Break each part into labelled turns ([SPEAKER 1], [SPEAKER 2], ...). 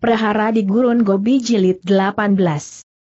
[SPEAKER 1] Prahara di Gurun Gobi Jilid 18.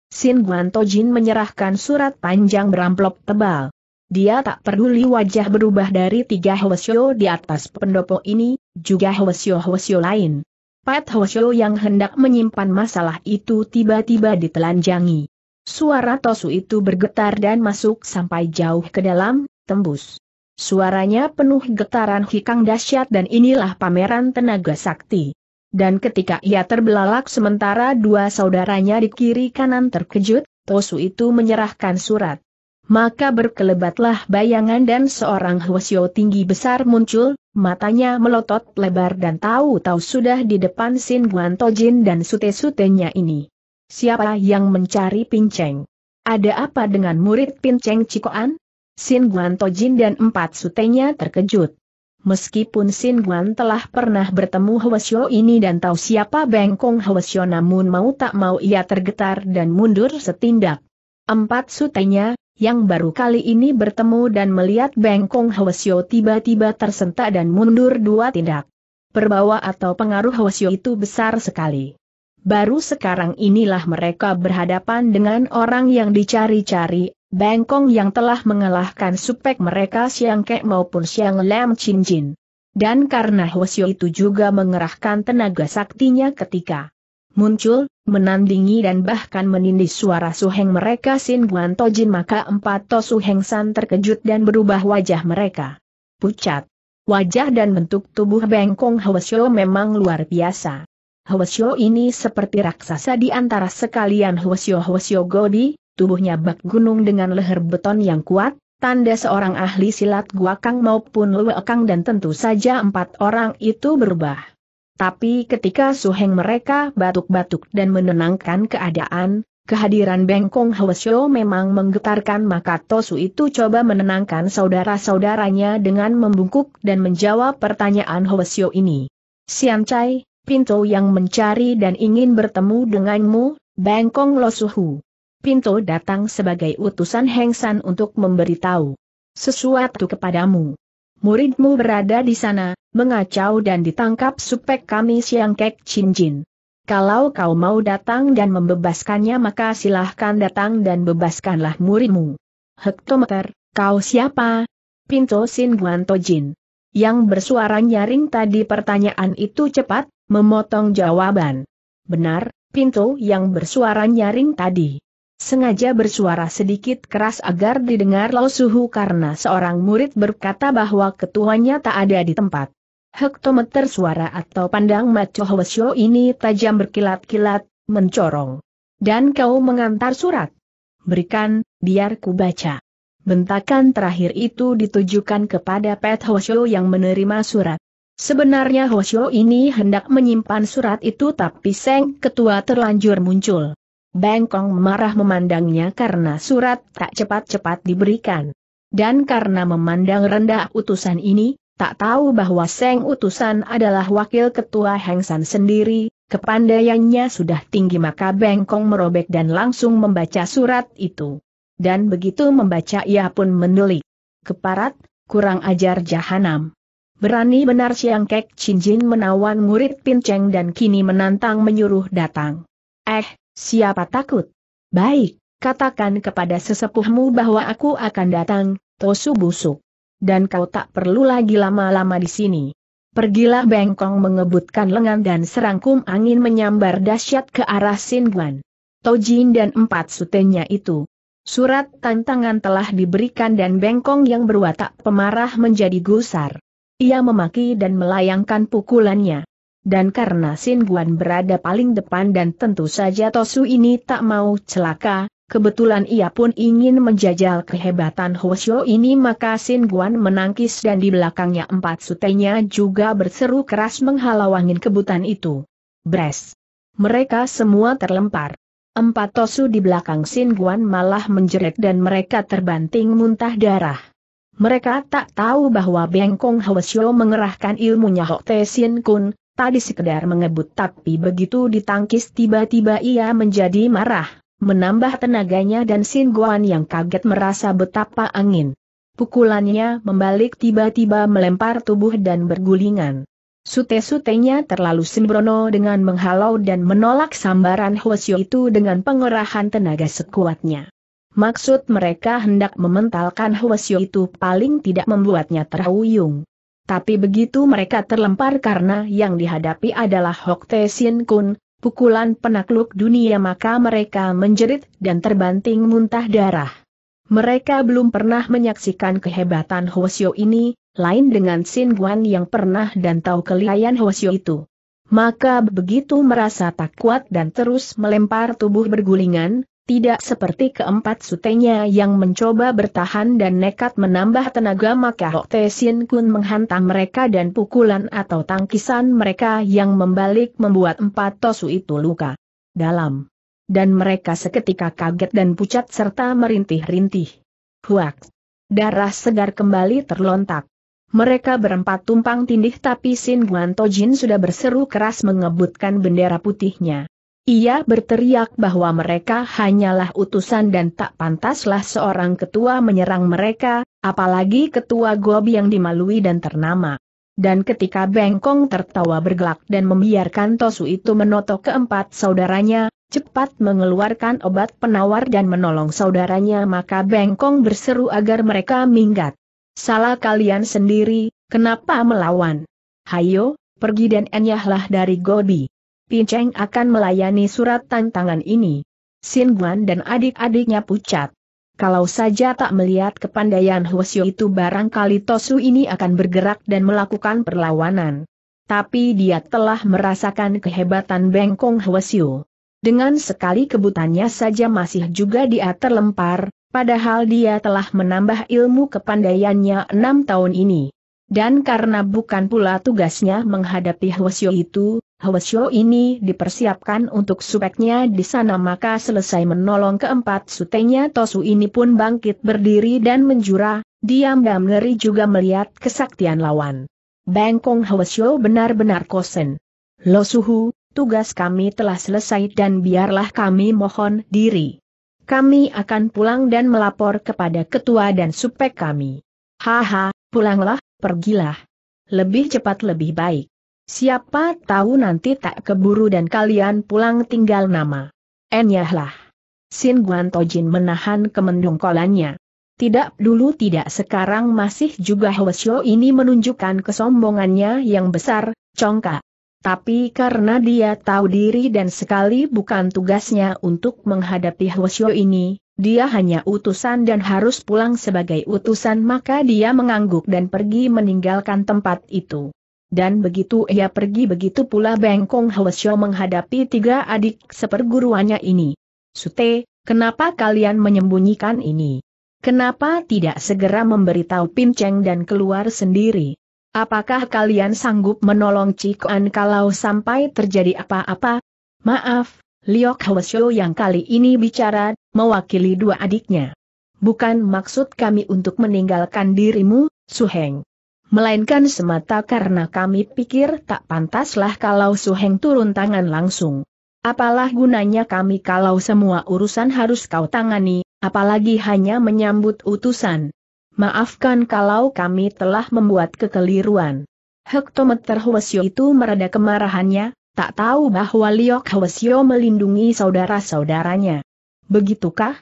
[SPEAKER 1] Sin Guanto Jin menyerahkan surat panjang beramplop tebal. Dia tak peduli wajah berubah dari tiga Hwasyo di atas pendopo ini, juga Hwasyo-Hwasyo lain. Pat Hwasyo yang hendak menyimpan masalah itu tiba-tiba ditelanjangi. Suara Tosu itu bergetar dan masuk sampai jauh ke dalam, tembus. Suaranya penuh getaran hikang dahsyat dan inilah pameran tenaga sakti. Dan ketika ia terbelalak sementara dua saudaranya di kiri kanan terkejut, Tosu itu menyerahkan surat. Maka berkelebatlah bayangan dan seorang Hwasyo tinggi besar muncul, matanya melotot lebar dan tahu-tahu sudah di depan Sin Guan Tojin dan sute-sutenya ini. Siapa yang mencari pinceng? Ada apa dengan murid pinceng Cikoan? Sin Guan Tojin dan empat sutenya terkejut. Meskipun Sin Guan telah pernah bertemu Hwasyo ini dan tahu siapa bengkong Hwasyo namun mau tak mau ia tergetar dan mundur setindak. Empat sutenya, yang baru kali ini bertemu dan melihat bengkong Hwasyo tiba-tiba tersentak dan mundur dua tindak. Perbawa atau pengaruh Hwasyo itu besar sekali. Baru sekarang inilah mereka berhadapan dengan orang yang dicari-cari, Bengkong yang telah mengalahkan supek mereka Siang Kek maupun Siang Lam Chin Jin. Dan karena Hwasyo itu juga mengerahkan tenaga saktinya ketika muncul, menandingi dan bahkan menindih suara suheng mereka Sin Guan To Jin maka empat to suheng san terkejut dan berubah wajah mereka. Pucat. Wajah dan bentuk tubuh Bengkong Hwasyo memang luar biasa. Hwasyo ini seperti raksasa di antara sekalian Hwasyo Hwasyo Godi, tubuhnya bak gunung dengan leher beton yang kuat, tanda seorang ahli silat guakang maupun luekang dan tentu saja empat orang itu berubah. Tapi ketika suheng mereka batuk-batuk dan menenangkan keadaan, kehadiran Bengkong Hwasyo memang menggetarkan maka Tosu itu coba menenangkan saudara-saudaranya dengan membungkuk dan menjawab pertanyaan Hwasyo ini. Sian Chai, Pinto yang mencari dan ingin bertemu denganmu, Bengkong Losuhu. Pinto datang sebagai utusan Heng untuk memberitahu sesuatu kepadamu. Muridmu berada di sana, mengacau dan ditangkap supek kami Siang Kek Chin Kalau kau mau datang dan membebaskannya maka silahkan datang dan bebaskanlah muridmu. Hektometer, kau siapa? Pinto Sin Guanto Jin. Yang bersuara nyaring tadi pertanyaan itu cepat, memotong jawaban. Benar, Pinto yang bersuara nyaring tadi sengaja bersuara sedikit keras agar didengar Lao Suhu karena seorang murid berkata bahwa ketuanya tak ada di tempat. Hektometer suara atau pandang Macho Hwesyo ini tajam berkilat-kilat, mencorong. Dan kau mengantar surat. Berikan, biar ku baca. Bentakan terakhir itu ditujukan kepada Pet Hwesyo yang menerima surat. Sebenarnya Hwasyo ini hendak menyimpan surat itu tapi Seng Ketua terlanjur muncul. Bengkong marah memandangnya karena surat tak cepat-cepat diberikan. Dan karena memandang rendah utusan ini, tak tahu bahwa Seng utusan adalah wakil ketua Heng San sendiri, kepandaiannya sudah tinggi maka Bengkong merobek dan langsung membaca surat itu. Dan begitu membaca ia pun menulis. Keparat, kurang ajar jahanam. Berani benar Siang Kek Chin Jin menawan murid Pin Cheng dan kini menantang menyuruh datang. Eh, Siapa takut? Baik, katakan kepada sesepuhmu bahwa aku akan datang, Tosu busuk. Dan kau tak perlu lagi lama-lama di sini. Pergilah Bengkong mengebutkan lengan dan serangkum angin menyambar dahsyat ke arah Guan. Tojin dan empat sutenya itu. Surat tantangan telah diberikan dan Bengkong yang berwatak pemarah menjadi gusar. Ia memaki dan melayangkan pukulannya dan karena Sin Guan berada paling depan dan tentu saja Tosu ini tak mau celaka, kebetulan ia pun ingin menjajal kehebatan Hoshio ini maka Sin Guan menangkis dan di belakangnya empat sutenya juga berseru keras menghalau angin kebutan itu. Bres! Mereka semua terlempar. Empat Tosu di belakang Sin Guan malah menjerit dan mereka terbanting muntah darah. Mereka tak tahu bahwa Bengkong Hwasyo mengerahkan ilmunya Hok Te Kun, tadi sekedar mengebut tapi begitu ditangkis tiba-tiba ia menjadi marah, menambah tenaganya dan Sin Guan yang kaget merasa betapa angin. Pukulannya membalik tiba-tiba melempar tubuh dan bergulingan. Sute-sutenya terlalu sembrono dengan menghalau dan menolak sambaran Hwasyo itu dengan pengerahan tenaga sekuatnya. Maksud mereka hendak mementalkan Hwasyo itu paling tidak membuatnya terhuyung. Tapi begitu mereka terlempar karena yang dihadapi adalah Hok Te Sin Kun, pukulan penakluk dunia maka mereka menjerit dan terbanting muntah darah. Mereka belum pernah menyaksikan kehebatan Hwasyo ini, lain dengan Sin Guan yang pernah dan tahu kelihayan Hwasyo itu. Maka begitu merasa tak kuat dan terus melempar tubuh bergulingan, tidak seperti keempat sutenya yang mencoba bertahan dan nekat menambah tenaga maka Hok Te Sin Kun menghantam mereka dan pukulan atau tangkisan mereka yang membalik membuat empat tosu itu luka. Dalam. Dan mereka seketika kaget dan pucat serta merintih-rintih. Huak. Darah segar kembali terlontak. Mereka berempat tumpang tindih tapi Sin Guan Tojin sudah berseru keras mengebutkan bendera putihnya. Ia berteriak bahwa mereka hanyalah utusan dan tak pantaslah seorang ketua menyerang mereka, apalagi ketua Gobi yang dimalui dan ternama. Dan ketika Bengkong tertawa bergelak dan membiarkan Tosu itu menotok keempat saudaranya, cepat mengeluarkan obat penawar dan menolong saudaranya maka Bengkong berseru agar mereka minggat. Salah kalian sendiri, kenapa melawan? Hayo, pergi dan enyahlah dari Gobi. Cheng akan melayani surat tantangan ini. Sin Guan dan adik-adiknya pucat. Kalau saja tak melihat kepandaian Hwasyo itu barangkali Tosu ini akan bergerak dan melakukan perlawanan. Tapi dia telah merasakan kehebatan bengkong Hwasyo. Dengan sekali kebutannya saja masih juga dia terlempar, padahal dia telah menambah ilmu kepandaiannya enam tahun ini. Dan karena bukan pula tugasnya menghadapi Hwasyo itu, Hwasyo ini dipersiapkan untuk subeknya di sana maka selesai menolong keempat sutenya Tosu ini pun bangkit berdiri dan menjura, diam-diam ngeri juga melihat kesaktian lawan. Bengkong Hwasyo benar-benar kosen. Lo suhu, tugas kami telah selesai dan biarlah kami mohon diri. Kami akan pulang dan melapor kepada ketua dan subek kami. Haha, pulanglah, pergilah. Lebih cepat lebih baik. Siapa tahu nanti tak keburu dan kalian pulang tinggal nama. Enyahlah. Sin Guan Tojin menahan kemendongkolannya. Tidak dulu tidak sekarang masih juga Hwasyo ini menunjukkan kesombongannya yang besar, congkak. Tapi karena dia tahu diri dan sekali bukan tugasnya untuk menghadapi Hwasyo ini, dia hanya utusan dan harus pulang sebagai utusan maka dia mengangguk dan pergi meninggalkan tempat itu dan begitu ia pergi begitu pula Bengkong Hwesyo menghadapi tiga adik seperguruannya ini. Sute, kenapa kalian menyembunyikan ini? Kenapa tidak segera memberitahu Pin Cheng dan keluar sendiri? Apakah kalian sanggup menolong Cikuan kalau sampai terjadi apa-apa? Maaf, Liok Hwesyo yang kali ini bicara, mewakili dua adiknya. Bukan maksud kami untuk meninggalkan dirimu, Suheng melainkan semata karena kami pikir tak pantaslah kalau Suheng turun tangan langsung. Apalah gunanya kami kalau semua urusan harus kau tangani, apalagi hanya menyambut utusan. Maafkan kalau kami telah membuat kekeliruan. Hektometer Hwasyo itu mereda kemarahannya, tak tahu bahwa Liok Hwasyo melindungi saudara-saudaranya. Begitukah?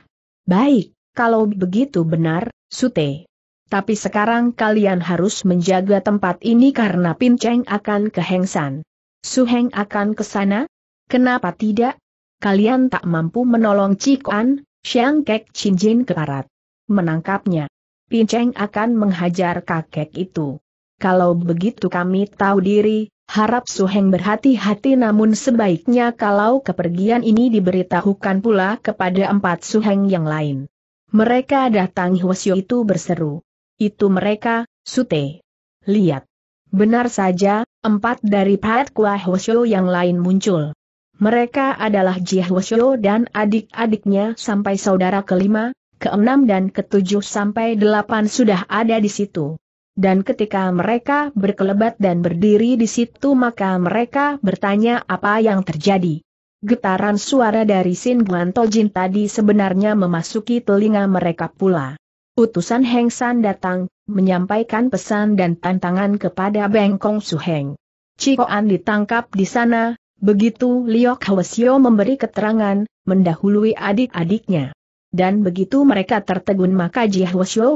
[SPEAKER 1] Baik, kalau begitu benar, Sute tapi sekarang kalian harus menjaga tempat ini karena Pinceng akan kehengsan. Suheng akan ke sana? Kenapa tidak? Kalian tak mampu menolong Cikuan, Xiang Kek Jin ke barat. Menangkapnya. Pinceng akan menghajar kakek itu. Kalau begitu kami tahu diri, harap Suheng berhati-hati namun sebaiknya kalau kepergian ini diberitahukan pula kepada empat Suheng yang lain. Mereka datang Hwasyo itu berseru. Itu mereka, Sute. Lihat. Benar saja, empat dari Pat Kua Hoshio yang lain muncul. Mereka adalah Ji Hoshio dan adik-adiknya sampai saudara kelima, keenam dan ketujuh sampai delapan sudah ada di situ. Dan ketika mereka berkelebat dan berdiri di situ maka mereka bertanya apa yang terjadi. Getaran suara dari Sin Guantojin tadi sebenarnya memasuki telinga mereka pula. Utusan Heng San datang, menyampaikan pesan dan tantangan kepada Bengkong Suheng. Cikoan ditangkap di sana, begitu Liok Hwasyo memberi keterangan, mendahului adik-adiknya. Dan begitu mereka tertegun maka Ji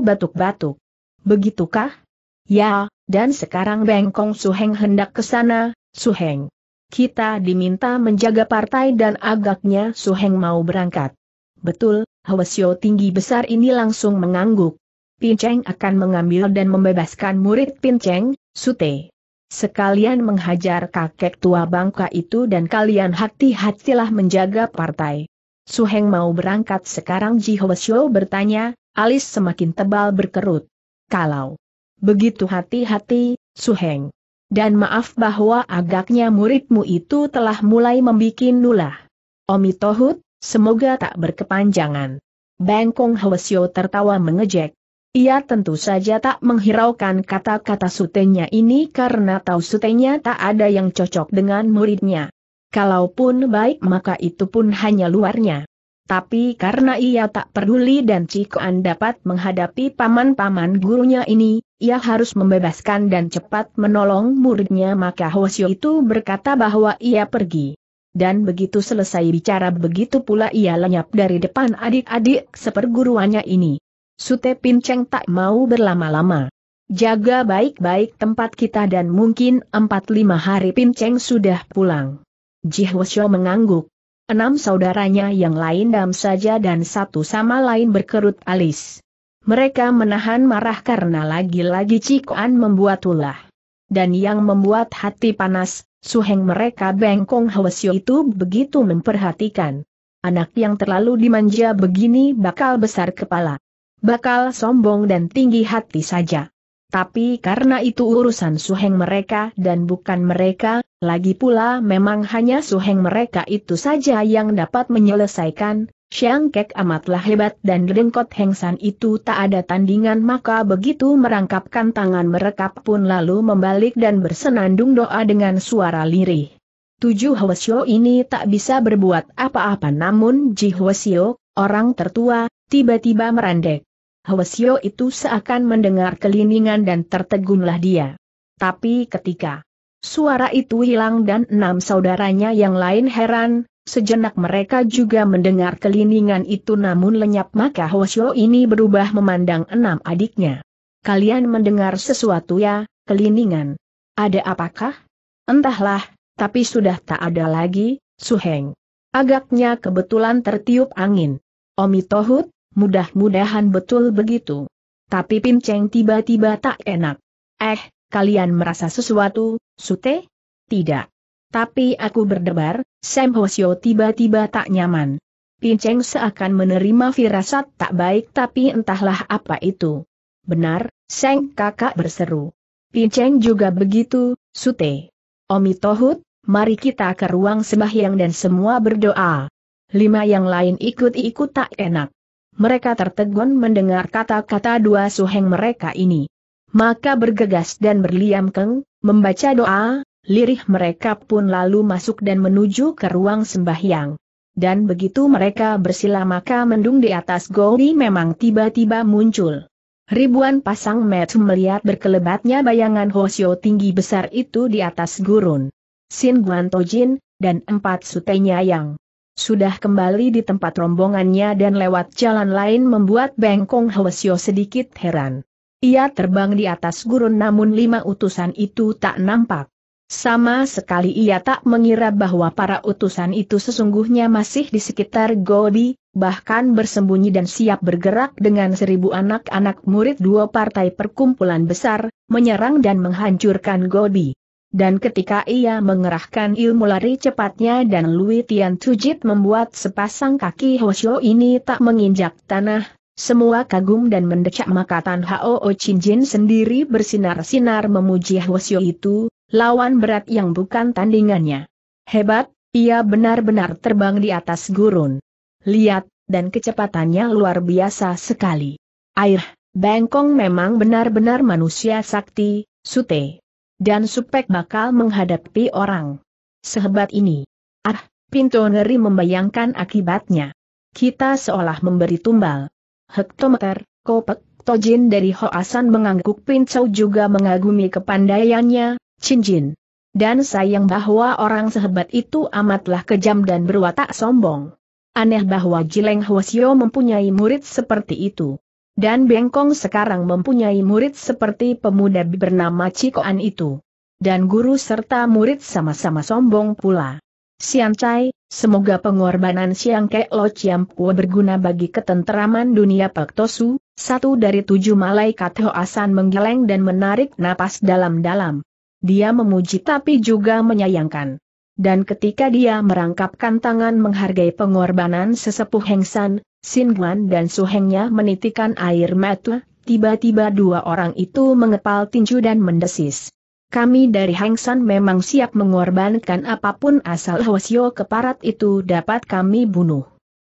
[SPEAKER 1] batuk-batuk. Begitukah? Ya, dan sekarang Bengkong Suheng hendak ke sana, Suheng. Kita diminta menjaga partai dan agaknya Suheng mau berangkat. Betul, Hwasyo tinggi besar ini langsung mengangguk. Pinceng akan mengambil dan membebaskan murid Pinceng, Sute. Sekalian menghajar kakek tua bangka itu dan kalian hati-hatilah menjaga partai. Suheng mau berangkat sekarang Ji Hwasyo bertanya, alis semakin tebal berkerut. Kalau begitu hati-hati, Suheng. Dan maaf bahwa agaknya muridmu itu telah mulai membikin nulah. Omi Tohut, Semoga tak berkepanjangan. Bengkong Hwasyo tertawa mengejek. Ia tentu saja tak menghiraukan kata-kata sutenya ini karena tahu sutenya tak ada yang cocok dengan muridnya. Kalaupun baik maka itu pun hanya luarnya. Tapi karena ia tak peduli dan Cikoan dapat menghadapi paman-paman gurunya ini, ia harus membebaskan dan cepat menolong muridnya maka Hwasyo itu berkata bahwa ia pergi dan begitu selesai bicara begitu pula ia lenyap dari depan adik-adik seperguruannya ini. Sute Pinceng tak mau berlama-lama. Jaga baik-baik tempat kita dan mungkin 4-5 hari Pinceng sudah pulang. Jihwasyo mengangguk. Enam saudaranya yang lain dam saja dan satu sama lain berkerut alis. Mereka menahan marah karena lagi-lagi Cikuan membuat ulah. Dan yang membuat hati panas, Suheng mereka Bengkong Hwasyo itu begitu memperhatikan. Anak yang terlalu dimanja begini bakal besar kepala. Bakal sombong dan tinggi hati saja. Tapi karena itu urusan suheng mereka dan bukan mereka, lagi pula memang hanya suheng mereka itu saja yang dapat menyelesaikan, Siang Kek amatlah hebat dan Dengkot Hengsan itu tak ada tandingan maka begitu merangkapkan tangan merekap pun lalu membalik dan bersenandung doa dengan suara lirih. Tujuh Hwasyo ini tak bisa berbuat apa-apa namun Ji Hwasyo, orang tertua, tiba-tiba merandek. Hwasyo itu seakan mendengar kelindingan dan tertegunlah dia. Tapi ketika suara itu hilang dan enam saudaranya yang lain heran, Sejenak mereka juga mendengar kelilingan itu namun lenyap maka Hoshio ini berubah memandang enam adiknya. Kalian mendengar sesuatu ya, kelilingan. Ada apakah? Entahlah, tapi sudah tak ada lagi, Suheng. Agaknya kebetulan tertiup angin. Omi Tohut, mudah-mudahan betul begitu. Tapi Pinceng tiba-tiba tak enak. Eh, kalian merasa sesuatu, Sute? Tidak. Tapi aku berdebar, Sam Hosyo tiba-tiba tak nyaman. Pinceng seakan menerima firasat tak baik tapi entahlah apa itu. Benar, Seng kakak berseru. Pinceng juga begitu, Sute. Omi Tohut, mari kita ke ruang sembahyang dan semua berdoa. Lima yang lain ikut-ikut tak enak. Mereka tertegun mendengar kata-kata dua suheng mereka ini. Maka bergegas dan berliam keng, membaca doa, Lirih mereka pun lalu masuk dan menuju ke ruang sembahyang. Dan begitu mereka bersila maka mendung di atas Gori memang tiba-tiba muncul. Ribuan pasang mata melihat berkelebatnya bayangan Hosio tinggi besar itu di atas gurun. Sin Guantojin, dan empat sutenya yang sudah kembali di tempat rombongannya dan lewat jalan lain membuat Bengkong Hoshio sedikit heran. Ia terbang di atas gurun namun lima utusan itu tak nampak. Sama sekali ia tak mengira bahwa para utusan itu sesungguhnya masih di sekitar Gobi, bahkan bersembunyi dan siap bergerak dengan seribu anak-anak murid dua partai perkumpulan besar, menyerang dan menghancurkan Gobi. Dan ketika ia mengerahkan ilmu lari cepatnya dan Lui Tian Tujit membuat sepasang kaki Hoshio ini tak menginjak tanah, semua kagum dan mendecak maka Tan Hao Chin Jin sendiri bersinar-sinar memuji Hoshio itu, lawan berat yang bukan tandingannya. Hebat, ia benar-benar terbang di atas gurun. Lihat, dan kecepatannya luar biasa sekali. Air, Bengkong memang benar-benar manusia sakti, sute. Dan supek bakal menghadapi orang. Sehebat ini. Ah, pintu ngeri membayangkan akibatnya. Kita seolah memberi tumbal. Hektometer, kopek, Tojin dari Hoasan mengangguk Pincau juga mengagumi kepandaiannya, cincin. Dan sayang bahwa orang sehebat itu amatlah kejam dan berwatak sombong. Aneh bahwa Jileng Hwasyo mempunyai murid seperti itu. Dan Bengkong sekarang mempunyai murid seperti pemuda bernama Cikoan itu. Dan guru serta murid sama-sama sombong pula. Sian Chai, semoga pengorbanan Siang Kek Lo Chiam Kuo berguna bagi ketenteraman dunia Pak Tosu, satu dari tujuh malaikat Hoasan menggeleng dan menarik napas dalam-dalam. Dia memuji tapi juga menyayangkan. Dan ketika dia merangkapkan tangan menghargai pengorbanan sesepuh Heng San, Sin Guan dan Su Hengnya menitikan air mata, tiba-tiba dua orang itu mengepal tinju dan mendesis. Kami dari Heng San memang siap mengorbankan apapun asal Hwasyo keparat itu dapat kami bunuh.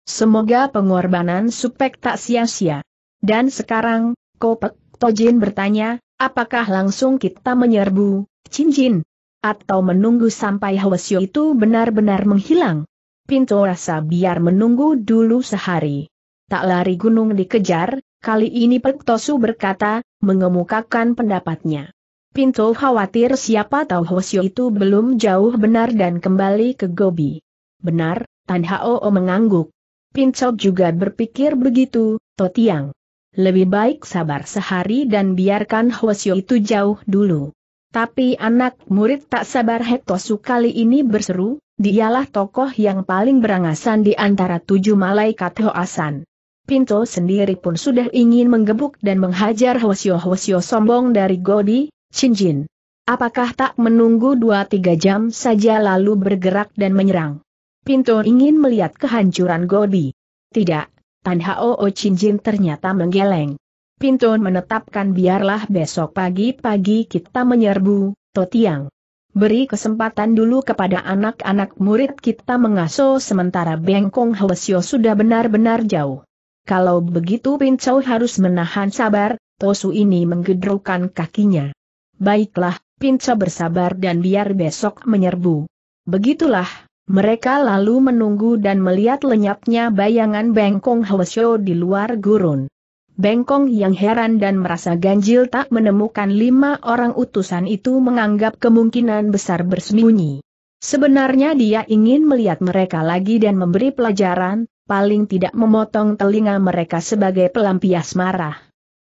[SPEAKER 1] Semoga pengorbanan Supek tak sia-sia. Dan sekarang, Kopek Tojin bertanya, Apakah langsung kita menyerbu, cincin? Atau menunggu sampai Hwasyo itu benar-benar menghilang? Pinto rasa biar menunggu dulu sehari. Tak lari gunung dikejar, kali ini Pektosu berkata, mengemukakan pendapatnya. Pinto khawatir siapa tahu Hwasyo itu belum jauh benar dan kembali ke Gobi. Benar, Tan Hao mengangguk. Pinto juga berpikir begitu, Totiang lebih baik sabar sehari dan biarkan Hwasyo itu jauh dulu. Tapi anak murid tak sabar Hektosu kali ini berseru, dialah tokoh yang paling berangasan di antara tujuh malaikat Hoasan. Pinto sendiri pun sudah ingin menggebuk dan menghajar Hwasyo-Hwasyo sombong dari Godi, Chinjin. Apakah tak menunggu dua tiga jam saja lalu bergerak dan menyerang? Pinto ingin melihat kehancuran Godi. Tidak, Tan Hao Jin ternyata menggeleng. Pinton menetapkan biarlah besok pagi-pagi kita menyerbu, Totiang. Beri kesempatan dulu kepada anak-anak murid kita mengaso, sementara Bengkong Hwasyo sudah benar-benar jauh. Kalau begitu Pincau harus menahan sabar, Tosu ini menggedrukan kakinya. Baiklah, Pincau bersabar dan biar besok menyerbu. Begitulah, mereka lalu menunggu dan melihat lenyapnya bayangan Bengkong Hwasyo di luar gurun. Bengkong yang heran dan merasa ganjil tak menemukan lima orang utusan itu menganggap kemungkinan besar bersembunyi. Sebenarnya dia ingin melihat mereka lagi dan memberi pelajaran, paling tidak memotong telinga mereka sebagai pelampias marah.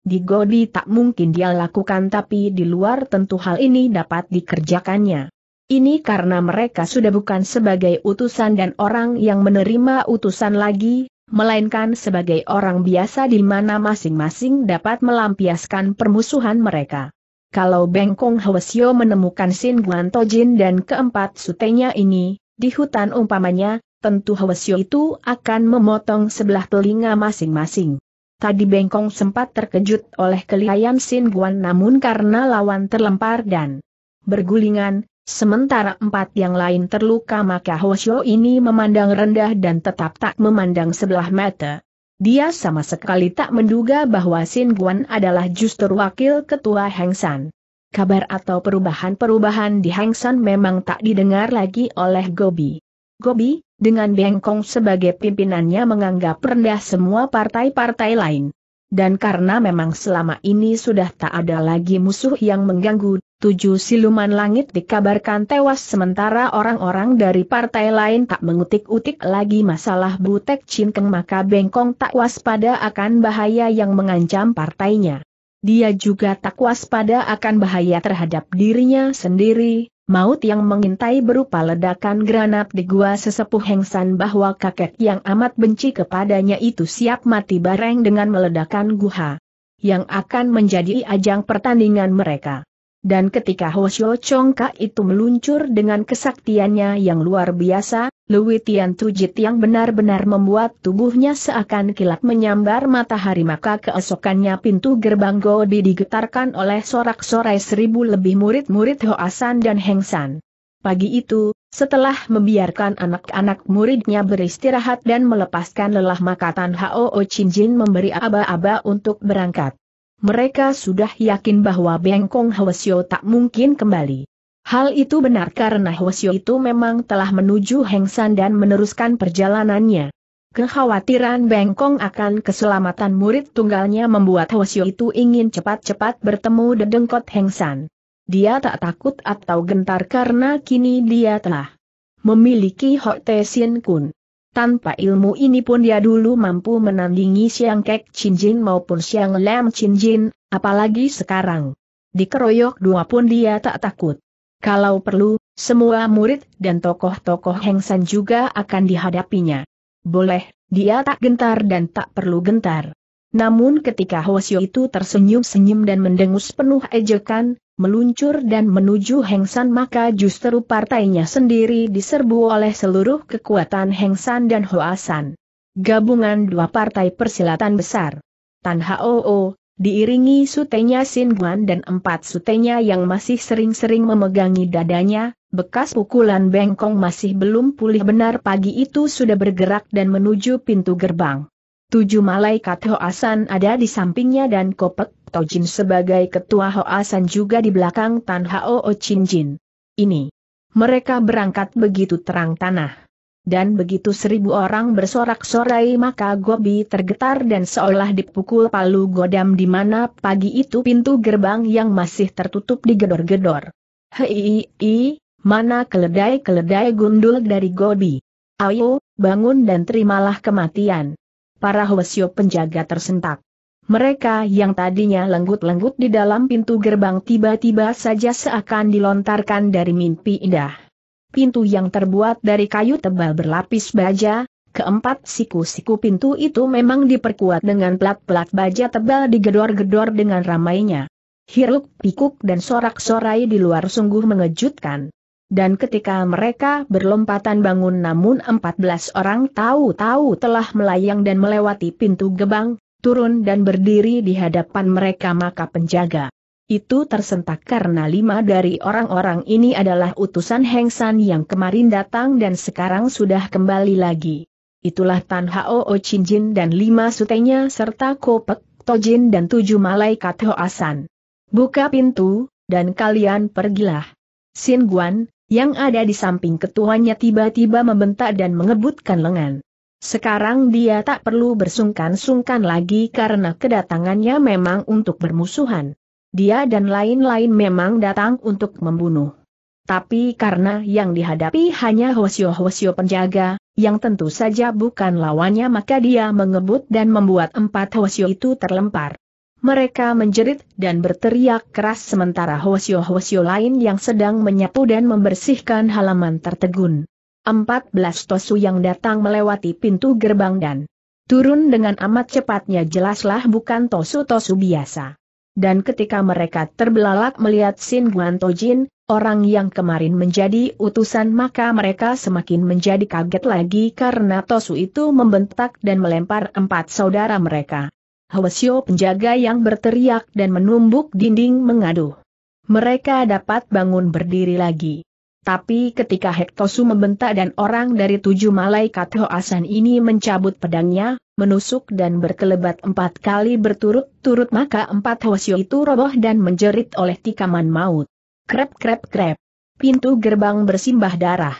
[SPEAKER 1] Di Godi tak mungkin dia lakukan tapi di luar tentu hal ini dapat dikerjakannya. Ini karena mereka sudah bukan sebagai utusan dan orang yang menerima utusan lagi, melainkan sebagai orang biasa di mana masing-masing dapat melampiaskan permusuhan mereka. Kalau Bengkong Hwasyo menemukan Sin Guan Tojin dan keempat sutenya ini, di hutan umpamanya, tentu Hwasyo itu akan memotong sebelah telinga masing-masing. Tadi Bengkong sempat terkejut oleh kelihayan Sin Guan namun karena lawan terlempar dan bergulingan, Sementara empat yang lain terluka maka Hoshio ini memandang rendah dan tetap tak memandang sebelah mata. Dia sama sekali tak menduga bahwa Sin Guan adalah justru wakil ketua Hang San. Kabar atau perubahan-perubahan di Hang San memang tak didengar lagi oleh Gobi. Gobi, dengan Bengkong sebagai pimpinannya menganggap rendah semua partai-partai lain. Dan karena memang selama ini sudah tak ada lagi musuh yang mengganggu, tujuh siluman langit dikabarkan tewas sementara orang-orang dari partai lain tak mengutik-utik lagi masalah Butek Cinkeng maka Bengkong tak waspada akan bahaya yang mengancam partainya. Dia juga tak waspada akan bahaya terhadap dirinya sendiri, maut yang mengintai berupa ledakan granat di gua sesepuh Hengsan bahwa kakek yang amat benci kepadanya itu siap mati bareng dengan meledakan guha yang akan menjadi ajang pertandingan mereka. Dan ketika Hoshio Chongka itu meluncur dengan kesaktiannya yang luar biasa, Lui Tian Tujit yang benar-benar membuat tubuhnya seakan kilat menyambar matahari maka keesokannya pintu gerbang Godi digetarkan oleh sorak-sorai seribu lebih murid-murid Hoasan dan Hengsan. Pagi itu, setelah membiarkan anak-anak muridnya beristirahat dan melepaskan lelah maka Tan Hao Chin Jin memberi aba-aba untuk berangkat mereka sudah yakin bahwa Bengkong Hwasyo tak mungkin kembali. Hal itu benar karena Hwasyo itu memang telah menuju Hengsan dan meneruskan perjalanannya. Kekhawatiran Bengkong akan keselamatan murid tunggalnya membuat Hwasyo itu ingin cepat-cepat bertemu Dedengkot Hengsan. Dia tak takut atau gentar karena kini dia telah memiliki Hok Te Kun. Tanpa ilmu ini pun dia dulu mampu menandingi Siang Kek Chin Jin maupun Siang Lam Chin Jin, apalagi sekarang. Dikeroyok dua pun dia tak takut. Kalau perlu, semua murid dan tokoh-tokoh Heng San juga akan dihadapinya. Boleh, dia tak gentar dan tak perlu gentar. Namun ketika Hosyo itu tersenyum-senyum dan mendengus penuh ejekan, meluncur dan menuju Hengsan maka justru partainya sendiri diserbu oleh seluruh kekuatan Hengsan dan Hoasan. Gabungan dua partai persilatan besar. Tan Hoo, diiringi sutenya Sin Guan dan empat sutenya yang masih sering-sering memegangi dadanya, bekas pukulan bengkong masih belum pulih benar pagi itu sudah bergerak dan menuju pintu gerbang. Tujuh malaikat Hoasan ada di sampingnya dan Kopek Tojin sebagai ketua Hoasan juga di belakang Tan Hao Chin Ini. Mereka berangkat begitu terang tanah. Dan begitu seribu orang bersorak-sorai maka Gobi tergetar dan seolah dipukul palu godam di mana pagi itu pintu gerbang yang masih tertutup digedor-gedor. Hei, mana keledai-keledai gundul dari Gobi. Ayo, bangun dan terimalah kematian para Hwasyo penjaga tersentak. Mereka yang tadinya lenggut-lenggut di dalam pintu gerbang tiba-tiba saja seakan dilontarkan dari mimpi indah. Pintu yang terbuat dari kayu tebal berlapis baja, keempat siku-siku pintu itu memang diperkuat dengan plat-plat baja tebal digedor-gedor dengan ramainya. Hiruk pikuk dan sorak-sorai di luar sungguh mengejutkan dan ketika mereka berlompatan bangun namun 14 orang tahu-tahu telah melayang dan melewati pintu gebang, turun dan berdiri di hadapan mereka maka penjaga. Itu tersentak karena lima dari orang-orang ini adalah utusan Heng San yang kemarin datang dan sekarang sudah kembali lagi. Itulah Tan Hao O Chin Jin dan lima sutenya serta Kopek, Tojin dan tujuh malaikat Hoasan. Buka pintu, dan kalian pergilah. Sin Guan, yang ada di samping ketuanya tiba-tiba membentak dan mengebutkan lengan. Sekarang dia tak perlu bersungkan-sungkan lagi karena kedatangannya memang untuk bermusuhan. Dia dan lain-lain memang datang untuk membunuh. Tapi karena yang dihadapi hanya hosio-hosio penjaga, yang tentu saja bukan lawannya maka dia mengebut dan membuat empat hosio itu terlempar. Mereka menjerit dan berteriak keras sementara hosyo-hosyo lain yang sedang menyapu dan membersihkan halaman tertegun. 14 tosu yang datang melewati pintu gerbang dan turun dengan amat cepatnya jelaslah bukan tosu-tosu biasa. Dan ketika mereka terbelalak melihat Sin Guan Tojin, orang yang kemarin menjadi utusan maka mereka semakin menjadi kaget lagi karena Tosu itu membentak dan melempar empat saudara mereka. Hwasyo penjaga yang berteriak dan menumbuk dinding mengadu. Mereka dapat bangun berdiri lagi. Tapi ketika Hektosu membentak dan orang dari tujuh malaikat Hoasan ini mencabut pedangnya, menusuk dan berkelebat empat kali berturut-turut maka empat Hwasyo itu roboh dan menjerit oleh tikaman maut. Krep krep krep. Pintu gerbang bersimbah darah.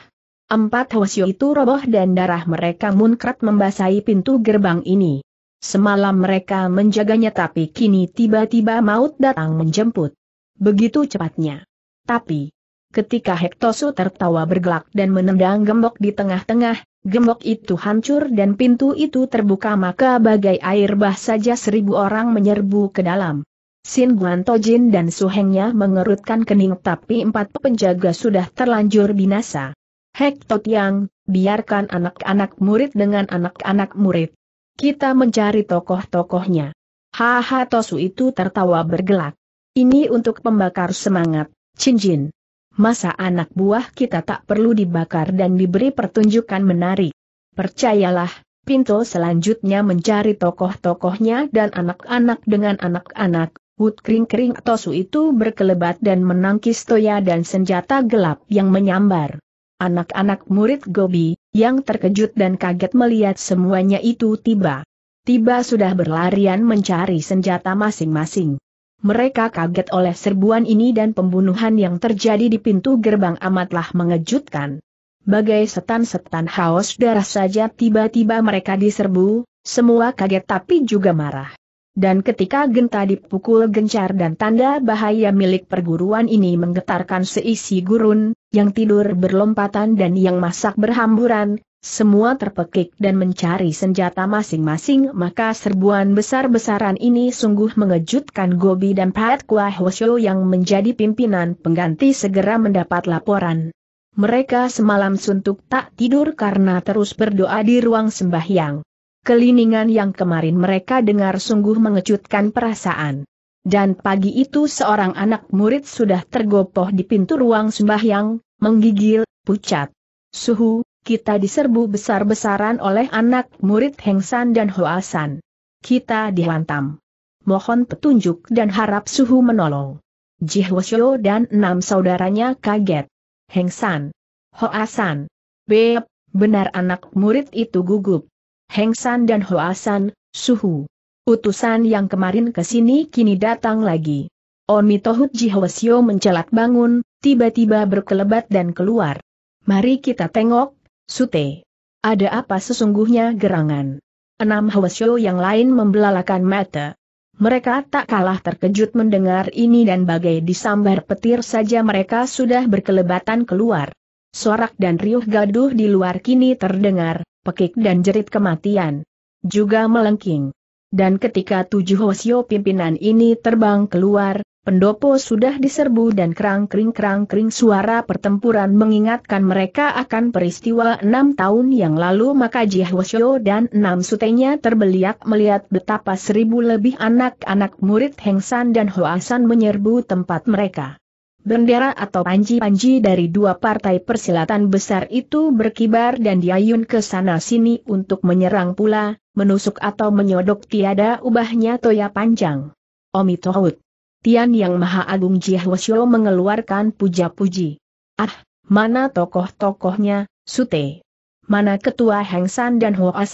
[SPEAKER 1] Empat Hwasyo itu roboh dan darah mereka munkrat membasahi pintu gerbang ini. Semalam mereka menjaganya tapi kini tiba-tiba maut datang menjemput. Begitu cepatnya. Tapi, ketika Hektosu tertawa bergelak dan menendang gembok di tengah-tengah, gembok itu hancur dan pintu itu terbuka maka bagai air bah saja seribu orang menyerbu ke dalam. Sin Guan Tojin dan Suhengnya mengerutkan kening tapi empat penjaga sudah terlanjur binasa. Hek Yang, biarkan anak-anak murid dengan anak-anak murid. Kita mencari tokoh-tokohnya. Haha Tosu itu tertawa bergelak. Ini untuk pembakar semangat, cincin. Masa anak buah kita tak perlu dibakar dan diberi pertunjukan menarik. Percayalah, Pinto selanjutnya mencari tokoh-tokohnya dan anak-anak dengan anak-anak, Wood kering-kering Tosu itu berkelebat dan menangkis toya dan senjata gelap yang menyambar. Anak-anak murid Gobi, yang terkejut dan kaget melihat semuanya itu tiba. Tiba sudah berlarian mencari senjata masing-masing. Mereka kaget oleh serbuan ini dan pembunuhan yang terjadi di pintu gerbang amatlah mengejutkan. Bagai setan-setan haus darah saja tiba-tiba mereka diserbu, semua kaget tapi juga marah. Dan ketika genta dipukul gencar dan tanda bahaya milik perguruan ini menggetarkan seisi gurun, yang tidur berlompatan dan yang masak berhamburan, semua terpekik dan mencari senjata masing-masing maka serbuan besar-besaran ini sungguh mengejutkan Gobi dan Pat Kua Hwasyo yang menjadi pimpinan pengganti segera mendapat laporan. Mereka semalam suntuk tak tidur karena terus berdoa di ruang sembahyang. Keliningan yang kemarin mereka dengar sungguh mengejutkan perasaan. Dan pagi itu seorang anak murid sudah tergopoh di pintu ruang sembahyang, menggigil, pucat. Suhu, kita diserbu besar-besaran oleh anak murid Hengsan dan Hoasan. Kita dihantam. Mohon petunjuk dan harap Suhu menolong. Jihwasyo dan enam saudaranya kaget. Hengsan. Hoasan. Beb, benar anak murid itu gugup. Heng San dan Hoasan, Suhu. Utusan yang kemarin ke sini kini datang lagi. Omitohut Jihwasyo mencelat bangun, tiba-tiba berkelebat dan keluar. Mari kita tengok, Sute. Ada apa sesungguhnya gerangan? Enam Hwasyo yang lain membelalakan mata. Mereka tak kalah terkejut mendengar ini dan bagai disambar petir saja mereka sudah berkelebatan keluar. Sorak dan riuh gaduh di luar kini terdengar, pekik dan jerit kematian. Juga melengking. Dan ketika tujuh hosio pimpinan ini terbang keluar, pendopo sudah diserbu dan kerang-kering-kerang-kering suara pertempuran mengingatkan mereka akan peristiwa enam tahun yang lalu maka jih Hosio dan enam sutenya terbeliak melihat betapa seribu lebih anak-anak murid Hengsan dan Hoasan menyerbu tempat mereka. Bendera atau panji-panji dari dua partai persilatan besar itu berkibar dan diayun ke sana-sini untuk menyerang pula, menusuk atau menyodok tiada ubahnya toya panjang. Omitohut. Tian Yang Maha Agung Jihwasyo mengeluarkan puja-puji. Ah, mana tokoh-tokohnya, Sute? Mana ketua Hengsan dan Hoa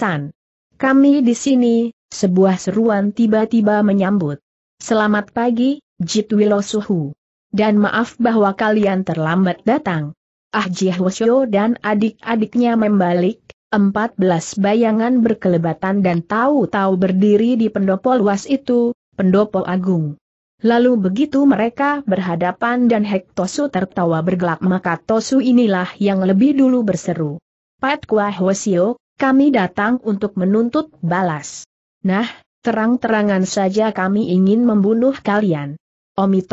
[SPEAKER 1] Kami di sini, sebuah seruan tiba-tiba menyambut. Selamat pagi, Jitwilo Suhu. Dan maaf bahwa kalian terlambat datang. Ah Jihwasyo dan adik-adiknya membalik, empat belas bayangan berkelebatan dan tahu-tahu berdiri di pendopo luas itu, pendopo agung. Lalu begitu mereka berhadapan dan Hek Tosu tertawa bergelak maka Tosu inilah yang lebih dulu berseru. Pat Kwa Hwasyo, kami datang untuk menuntut balas. Nah, terang-terangan saja kami ingin membunuh kalian. Omi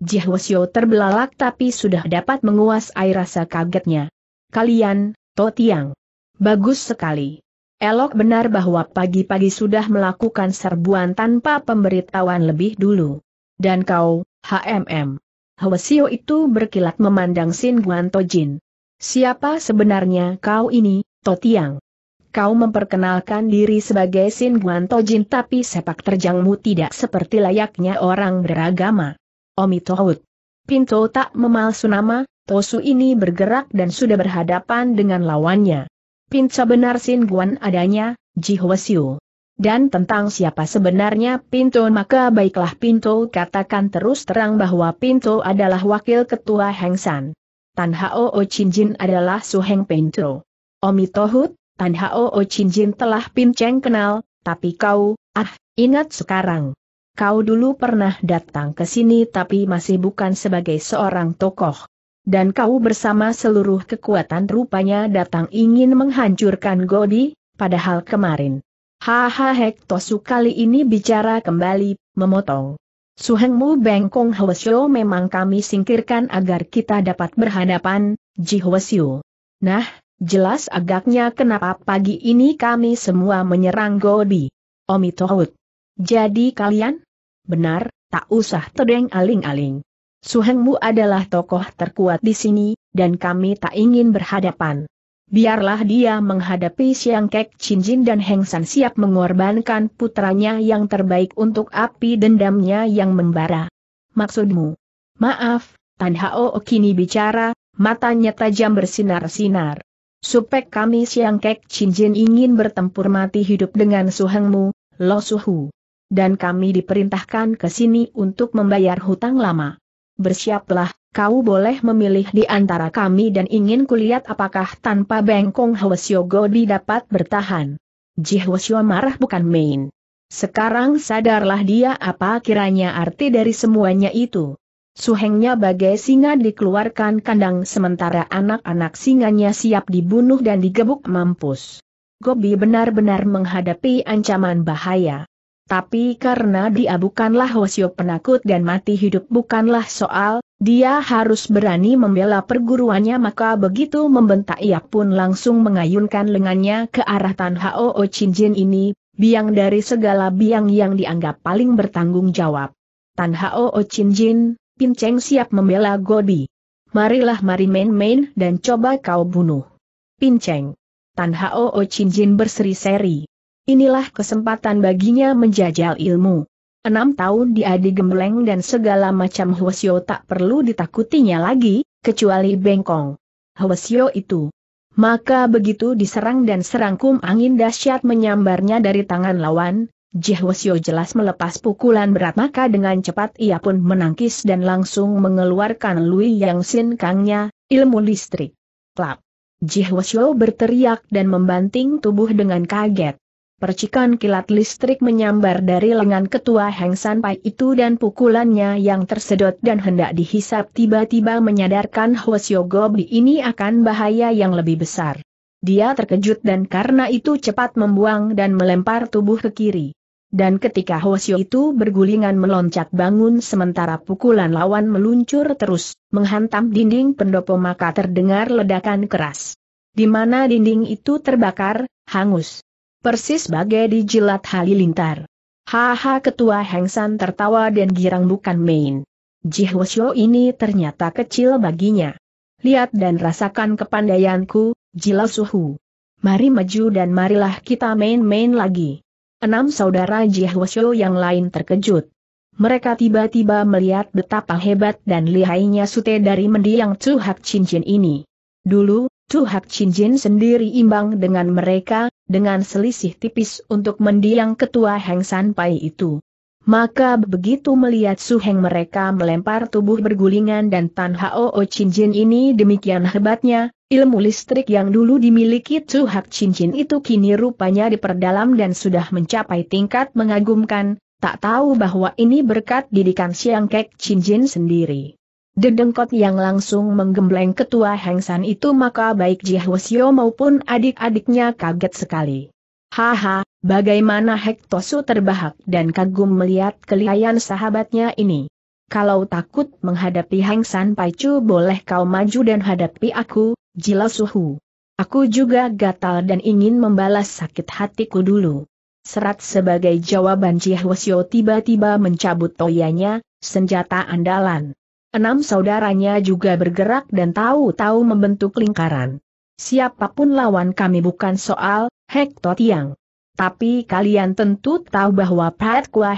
[SPEAKER 1] Jihwasyo terbelalak tapi sudah dapat menguasai rasa kagetnya. Kalian, Totiang. Bagus sekali. Elok benar bahwa pagi-pagi sudah melakukan serbuan tanpa pemberitahuan lebih dulu. Dan kau, HMM. Hwasio itu berkilat memandang Sin Guan Tojin. Siapa sebenarnya kau ini, Totiang? Kau memperkenalkan diri sebagai Sin Guan Tojin tapi sepak terjangmu tidak seperti layaknya orang beragama. Omi Tohut. Pinto tak memalsu nama, Tosu ini bergerak dan sudah berhadapan dengan lawannya. Pinca benar Sin Guan adanya, Ji Siu. Dan tentang siapa sebenarnya Pinto maka baiklah Pinto katakan terus terang bahwa Pinto adalah wakil ketua Heng San. Tan Hao O Chin Jin adalah Suheng Pinto. Omi Tohut, Tan Hao O Chin Jin telah Pinceng kenal, tapi kau, ah, ingat sekarang kau dulu pernah datang ke sini tapi masih bukan sebagai seorang tokoh. Dan kau bersama seluruh kekuatan rupanya datang ingin menghancurkan Godi, padahal kemarin. Haha Hektosu kali ini bicara kembali, memotong. Suhengmu Bengkong Hwasyo memang kami singkirkan agar kita dapat berhadapan, Ji Hwasyo. Nah, jelas agaknya kenapa pagi ini kami semua menyerang Godi. Omitohut. Jadi kalian? Benar, tak usah tedeng aling-aling. Suhengmu adalah tokoh terkuat di sini, dan kami tak ingin berhadapan. Biarlah dia menghadapi Siang Kek Jin dan Heng San siap mengorbankan putranya yang terbaik untuk api dendamnya yang membara. Maksudmu? Maaf, Tan Hao kini bicara, matanya tajam bersinar-sinar. Supek kami Siang Kek Jin ingin bertempur mati hidup dengan Suhengmu, Lo Suhu dan kami diperintahkan ke sini untuk membayar hutang lama. Bersiaplah, kau boleh memilih di antara kami dan ingin kulihat apakah tanpa bengkong Hwasyo Godi dapat bertahan. Ji Hwasyo marah bukan main. Sekarang sadarlah dia apa kiranya arti dari semuanya itu. Suhengnya bagai singa dikeluarkan kandang sementara anak-anak singanya siap dibunuh dan digebuk mampus. Gobi benar-benar menghadapi ancaman bahaya. Tapi karena dia bukanlah Hosio penakut dan mati hidup bukanlah soal, dia harus berani membela perguruannya maka begitu membentak ia pun langsung mengayunkan lengannya ke arah Tan Hao Jin ini, biang dari segala biang yang dianggap paling bertanggung jawab. Tan Hao Pin Pinceng siap membela Gobi. Marilah mari main-main dan coba kau bunuh. Pinceng. Tan Hao Jin berseri-seri. Inilah kesempatan baginya menjajal ilmu. Enam tahun dia digembleng dan segala macam Hwasyo tak perlu ditakutinya lagi, kecuali bengkong. Hwasyo itu. Maka begitu diserang dan serangkum angin dahsyat menyambarnya dari tangan lawan, Jihwasyo jelas melepas pukulan berat maka dengan cepat ia pun menangkis dan langsung mengeluarkan Lui Yang Sin Kangnya, ilmu listrik. Klap. Jihwasyo berteriak dan membanting tubuh dengan kaget percikan kilat listrik menyambar dari lengan ketua Heng San Pai itu dan pukulannya yang tersedot dan hendak dihisap tiba-tiba menyadarkan Hwasyo Gobi ini akan bahaya yang lebih besar. Dia terkejut dan karena itu cepat membuang dan melempar tubuh ke kiri. Dan ketika Hwasyo itu bergulingan meloncat bangun sementara pukulan lawan meluncur terus, menghantam dinding pendopo maka terdengar ledakan keras. Di mana dinding itu terbakar, hangus persis bagai dijilat halilintar. Haha ketua Heng San tertawa dan girang bukan main. Jihwasyo ini ternyata kecil baginya. Lihat dan rasakan kepandaianku, Jila Suhu. Mari maju dan marilah kita main-main lagi. Enam saudara Jihwasyo yang lain terkejut. Mereka tiba-tiba melihat betapa hebat dan lihainya sute dari mendiang Hak Cincin ini. Dulu, Chu Hak Chin Jin sendiri imbang dengan mereka, dengan selisih tipis untuk mendiang ketua Heng San Pai itu. Maka begitu melihat Su Heng mereka melempar tubuh bergulingan dan Tan Hao Chin Jin ini demikian hebatnya, ilmu listrik yang dulu dimiliki Chu Hak Chin Jin itu kini rupanya diperdalam dan sudah mencapai tingkat mengagumkan, tak tahu bahwa ini berkat didikan Siang Kek Chin Jin sendiri. Dedengkot yang langsung menggembleng ketua Hengsan itu maka baik Ji Jihwasyo maupun adik-adiknya kaget sekali. Haha, bagaimana Hektosu terbahak dan kagum melihat kelihayan sahabatnya ini. Kalau takut menghadapi Hengsan Paicu boleh kau maju dan hadapi aku, Jila Suhu. Aku juga gatal dan ingin membalas sakit hatiku dulu. Serat sebagai jawaban Jihwasyo tiba-tiba mencabut toyanya, senjata andalan. Enam saudaranya juga bergerak dan tahu-tahu membentuk lingkaran. Siapapun lawan kami bukan soal, Hekto Tiang. Tapi kalian tentu tahu bahwa Pat Kua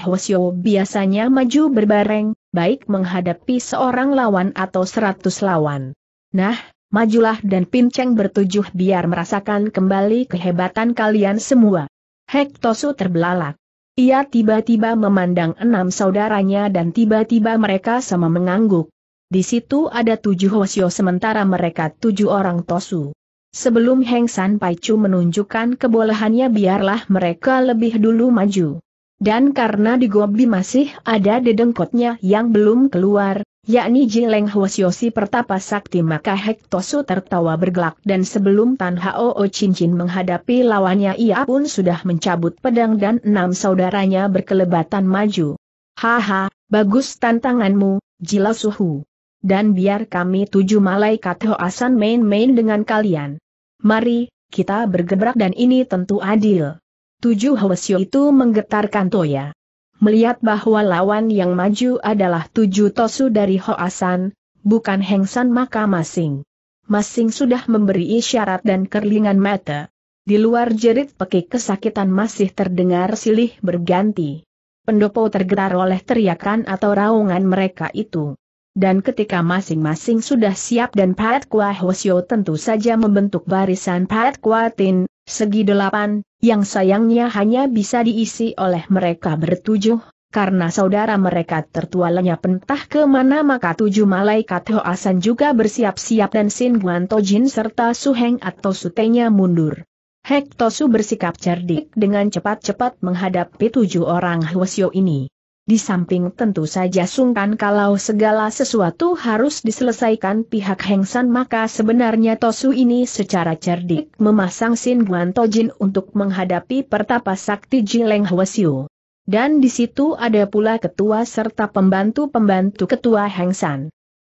[SPEAKER 1] biasanya maju berbareng, baik menghadapi seorang lawan atau seratus lawan. Nah, majulah dan pinceng bertujuh biar merasakan kembali kehebatan kalian semua. Hektosu terbelalak. Ia tiba-tiba memandang enam saudaranya dan tiba-tiba mereka sama mengangguk. Di situ ada tujuh Hosio sementara mereka tujuh orang Tosu. Sebelum Heng San Chu menunjukkan kebolehannya biarlah mereka lebih dulu maju. Dan karena di Gobi masih ada dedengkotnya yang belum keluar, yakni Jileng Hwasyosi Pertapa Sakti maka Hek Tosu tertawa bergelak dan sebelum Tan Hao Cincin menghadapi lawannya ia pun sudah mencabut pedang dan enam saudaranya berkelebatan maju. Haha, bagus tantanganmu, Jila Suhu. Dan biar kami tujuh malaikat Hoasan main-main dengan kalian. Mari, kita bergebrak dan ini tentu adil. Tujuh Hwasyo itu menggetarkan Toya melihat bahwa lawan yang maju adalah tujuh tosu dari Hoasan, bukan Hengsan maka masing. Masing sudah memberi isyarat dan kerlingan mata. Di luar jerit pekik kesakitan masih terdengar silih berganti. Pendopo tergetar oleh teriakan atau raungan mereka itu. Dan ketika masing-masing sudah siap dan Pat Kua Hosyo tentu saja membentuk barisan Pat Kua Tin, segi delapan, yang sayangnya hanya bisa diisi oleh mereka bertujuh, karena saudara mereka tertualanya pentah ke mana maka tujuh malaikat Hoasan juga bersiap-siap dan Sin Guanto Jin serta Suheng atau Sutenya mundur. Hektosu bersikap cerdik dengan cepat-cepat menghadapi tujuh orang Hwasyo ini. Di samping tentu saja sungkan kalau segala sesuatu harus diselesaikan pihak Heng maka sebenarnya Tosu ini secara cerdik memasang Sin Guan Tojin untuk menghadapi pertapa sakti Jileng Hwasyu. Dan di situ ada pula ketua serta pembantu-pembantu ketua Heng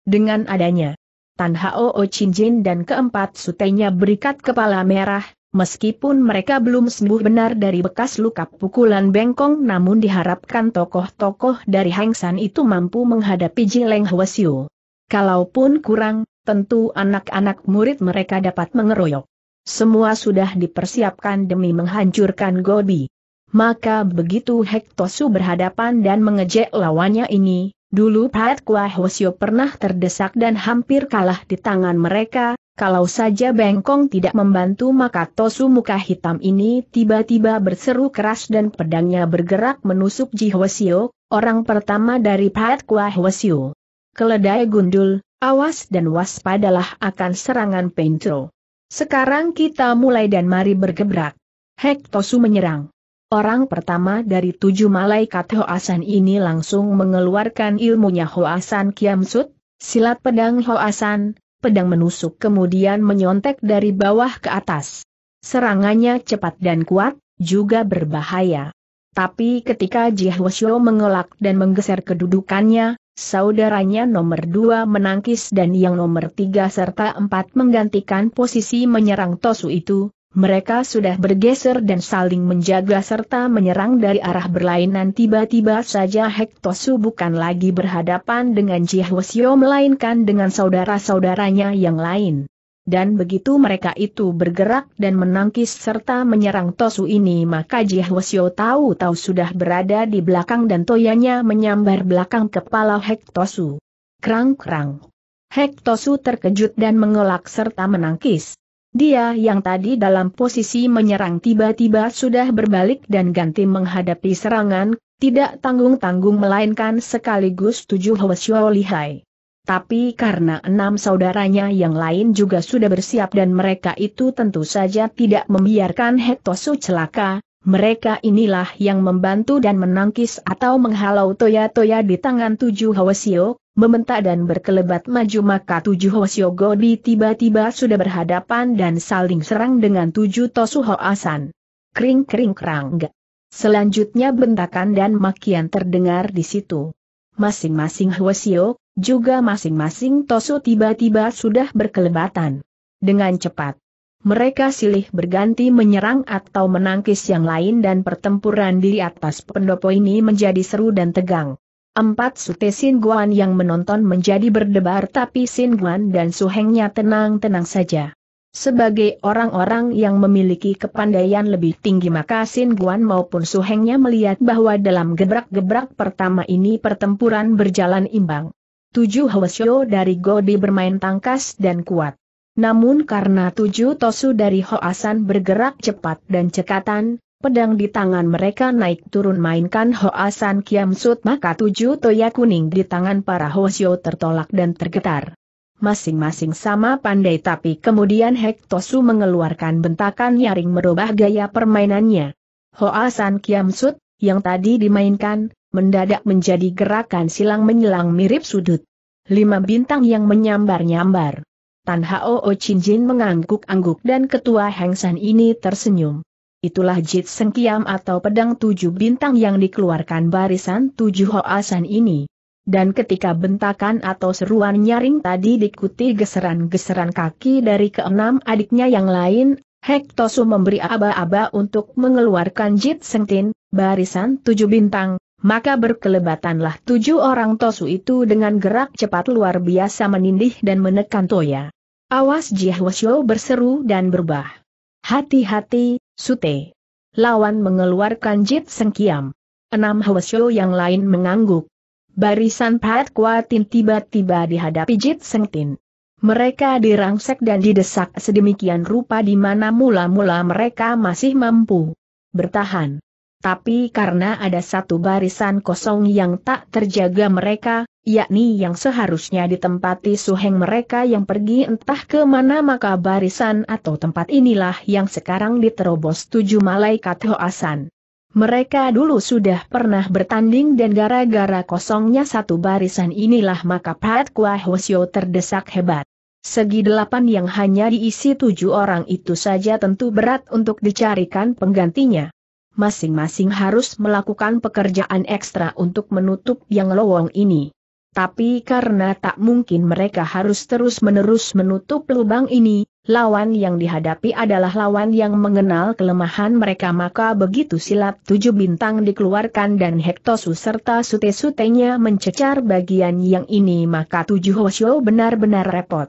[SPEAKER 1] Dengan adanya Tan Hao Chin Jin dan keempat sutenya berikat kepala merah, Meskipun mereka belum sembuh benar dari bekas luka pukulan bengkong namun diharapkan tokoh-tokoh dari Hengsan itu mampu menghadapi Jileng Hwasyu. Kalaupun kurang, tentu anak-anak murid mereka dapat mengeroyok. Semua sudah dipersiapkan demi menghancurkan Gobi. Maka begitu Hektosu berhadapan dan mengejek lawannya ini, Dulu Pat Hosyo pernah terdesak dan hampir kalah di tangan mereka, kalau saja Bengkong tidak membantu maka Tosu muka hitam ini tiba-tiba berseru keras dan pedangnya bergerak menusuk Ji Hosyo, orang pertama dari Pat Hosyo. Keledai gundul, awas dan waspadalah akan serangan Pentro. Sekarang kita mulai dan mari bergebrak. Hek Tosu menyerang. Orang pertama dari tujuh malaikat Hoasan ini langsung mengeluarkan ilmunya Hoasan Kiamsut, silat pedang Hoasan, pedang menusuk kemudian menyontek dari bawah ke atas. Serangannya cepat dan kuat, juga berbahaya. Tapi ketika Jihoshio mengelak dan menggeser kedudukannya, saudaranya nomor dua menangkis dan yang nomor tiga serta empat menggantikan posisi menyerang Tosu itu, mereka sudah bergeser dan saling menjaga serta menyerang dari arah berlainan tiba-tiba saja Hektosu bukan lagi berhadapan dengan Jihwasyo melainkan dengan saudara-saudaranya yang lain. Dan begitu mereka itu bergerak dan menangkis serta menyerang Tosu ini maka Jihwasyo tahu-tahu sudah berada di belakang dan toyanya menyambar belakang kepala Hektosu. Krang-krang. Hektosu terkejut dan mengelak serta menangkis. Dia yang tadi dalam posisi menyerang tiba-tiba sudah berbalik dan ganti menghadapi serangan, tidak tanggung-tanggung melainkan sekaligus tujuh Hwasyo Lihai. Tapi karena enam saudaranya yang lain juga sudah bersiap dan mereka itu tentu saja tidak membiarkan Hektosu celaka, mereka inilah yang membantu dan menangkis atau menghalau toya-toya di tangan tujuh Hwasyo, mementak dan berkelebat maju maka tujuh Hosyogobi tiba-tiba sudah berhadapan dan saling serang dengan tujuh Tosuho Asan. Kring-kring krang Selanjutnya bentakan dan makian terdengar di situ. Masing-masing Hwasyo, juga masing-masing Tosu tiba-tiba sudah berkelebatan. Dengan cepat. Mereka silih berganti menyerang atau menangkis yang lain dan pertempuran di atas pendopo ini menjadi seru dan tegang. Empat sute Sin Guan yang menonton menjadi berdebar tapi Sin Guan dan Su Hengnya tenang-tenang saja. Sebagai orang-orang yang memiliki kepandaian lebih tinggi maka Sin Guan maupun Su Hengnya melihat bahwa dalam gebrak-gebrak pertama ini pertempuran berjalan imbang. Tujuh Hwasyo dari Godi bermain tangkas dan kuat. Namun karena tujuh tosu dari Hoasan bergerak cepat dan cekatan, Pedang di tangan mereka naik turun mainkan Hoasan Kiam Sut maka tujuh toya kuning di tangan para Hosio tertolak dan tergetar. Masing-masing sama pandai tapi kemudian Hektosu mengeluarkan bentakan nyaring merubah gaya permainannya. Hoasan Kiam Sut, yang tadi dimainkan, mendadak menjadi gerakan silang menyilang mirip sudut. Lima bintang yang menyambar-nyambar. Tan Hao Chin Jin mengangguk-angguk dan ketua Heng San ini tersenyum itulah Jit Sengkiam atau pedang tujuh bintang yang dikeluarkan barisan tujuh hoasan ini. Dan ketika bentakan atau seruan nyaring tadi diikuti geseran-geseran kaki dari keenam adiknya yang lain, Hektosu memberi aba-aba untuk mengeluarkan Jit Sengtin, barisan tujuh bintang, maka berkelebatanlah tujuh orang Tosu itu dengan gerak cepat luar biasa menindih dan menekan Toya. Awas Jihwasyo berseru dan berbah. Hati-hati, Sute. Lawan mengeluarkan jit sengkiam. Enam Hwasyo yang lain mengangguk. Barisan pahat Kuatin tiba-tiba dihadapi jit sengtin. Mereka dirangsek dan didesak sedemikian rupa di mana mula-mula mereka masih mampu bertahan. Tapi karena ada satu barisan kosong yang tak terjaga mereka, yakni yang seharusnya ditempati suheng mereka yang pergi entah ke mana maka barisan atau tempat inilah yang sekarang diterobos tujuh malaikat Hoasan. Mereka dulu sudah pernah bertanding dan gara-gara kosongnya satu barisan inilah maka Pat Kua Hosyo terdesak hebat. Segi delapan yang hanya diisi tujuh orang itu saja tentu berat untuk dicarikan penggantinya masing-masing harus melakukan pekerjaan ekstra untuk menutup yang lowong ini. Tapi karena tak mungkin mereka harus terus-menerus menutup lubang ini, lawan yang dihadapi adalah lawan yang mengenal kelemahan mereka maka begitu silap tujuh bintang dikeluarkan dan Hektosu serta sute-sutenya mencecar bagian yang ini maka tujuh Hosyo benar-benar repot.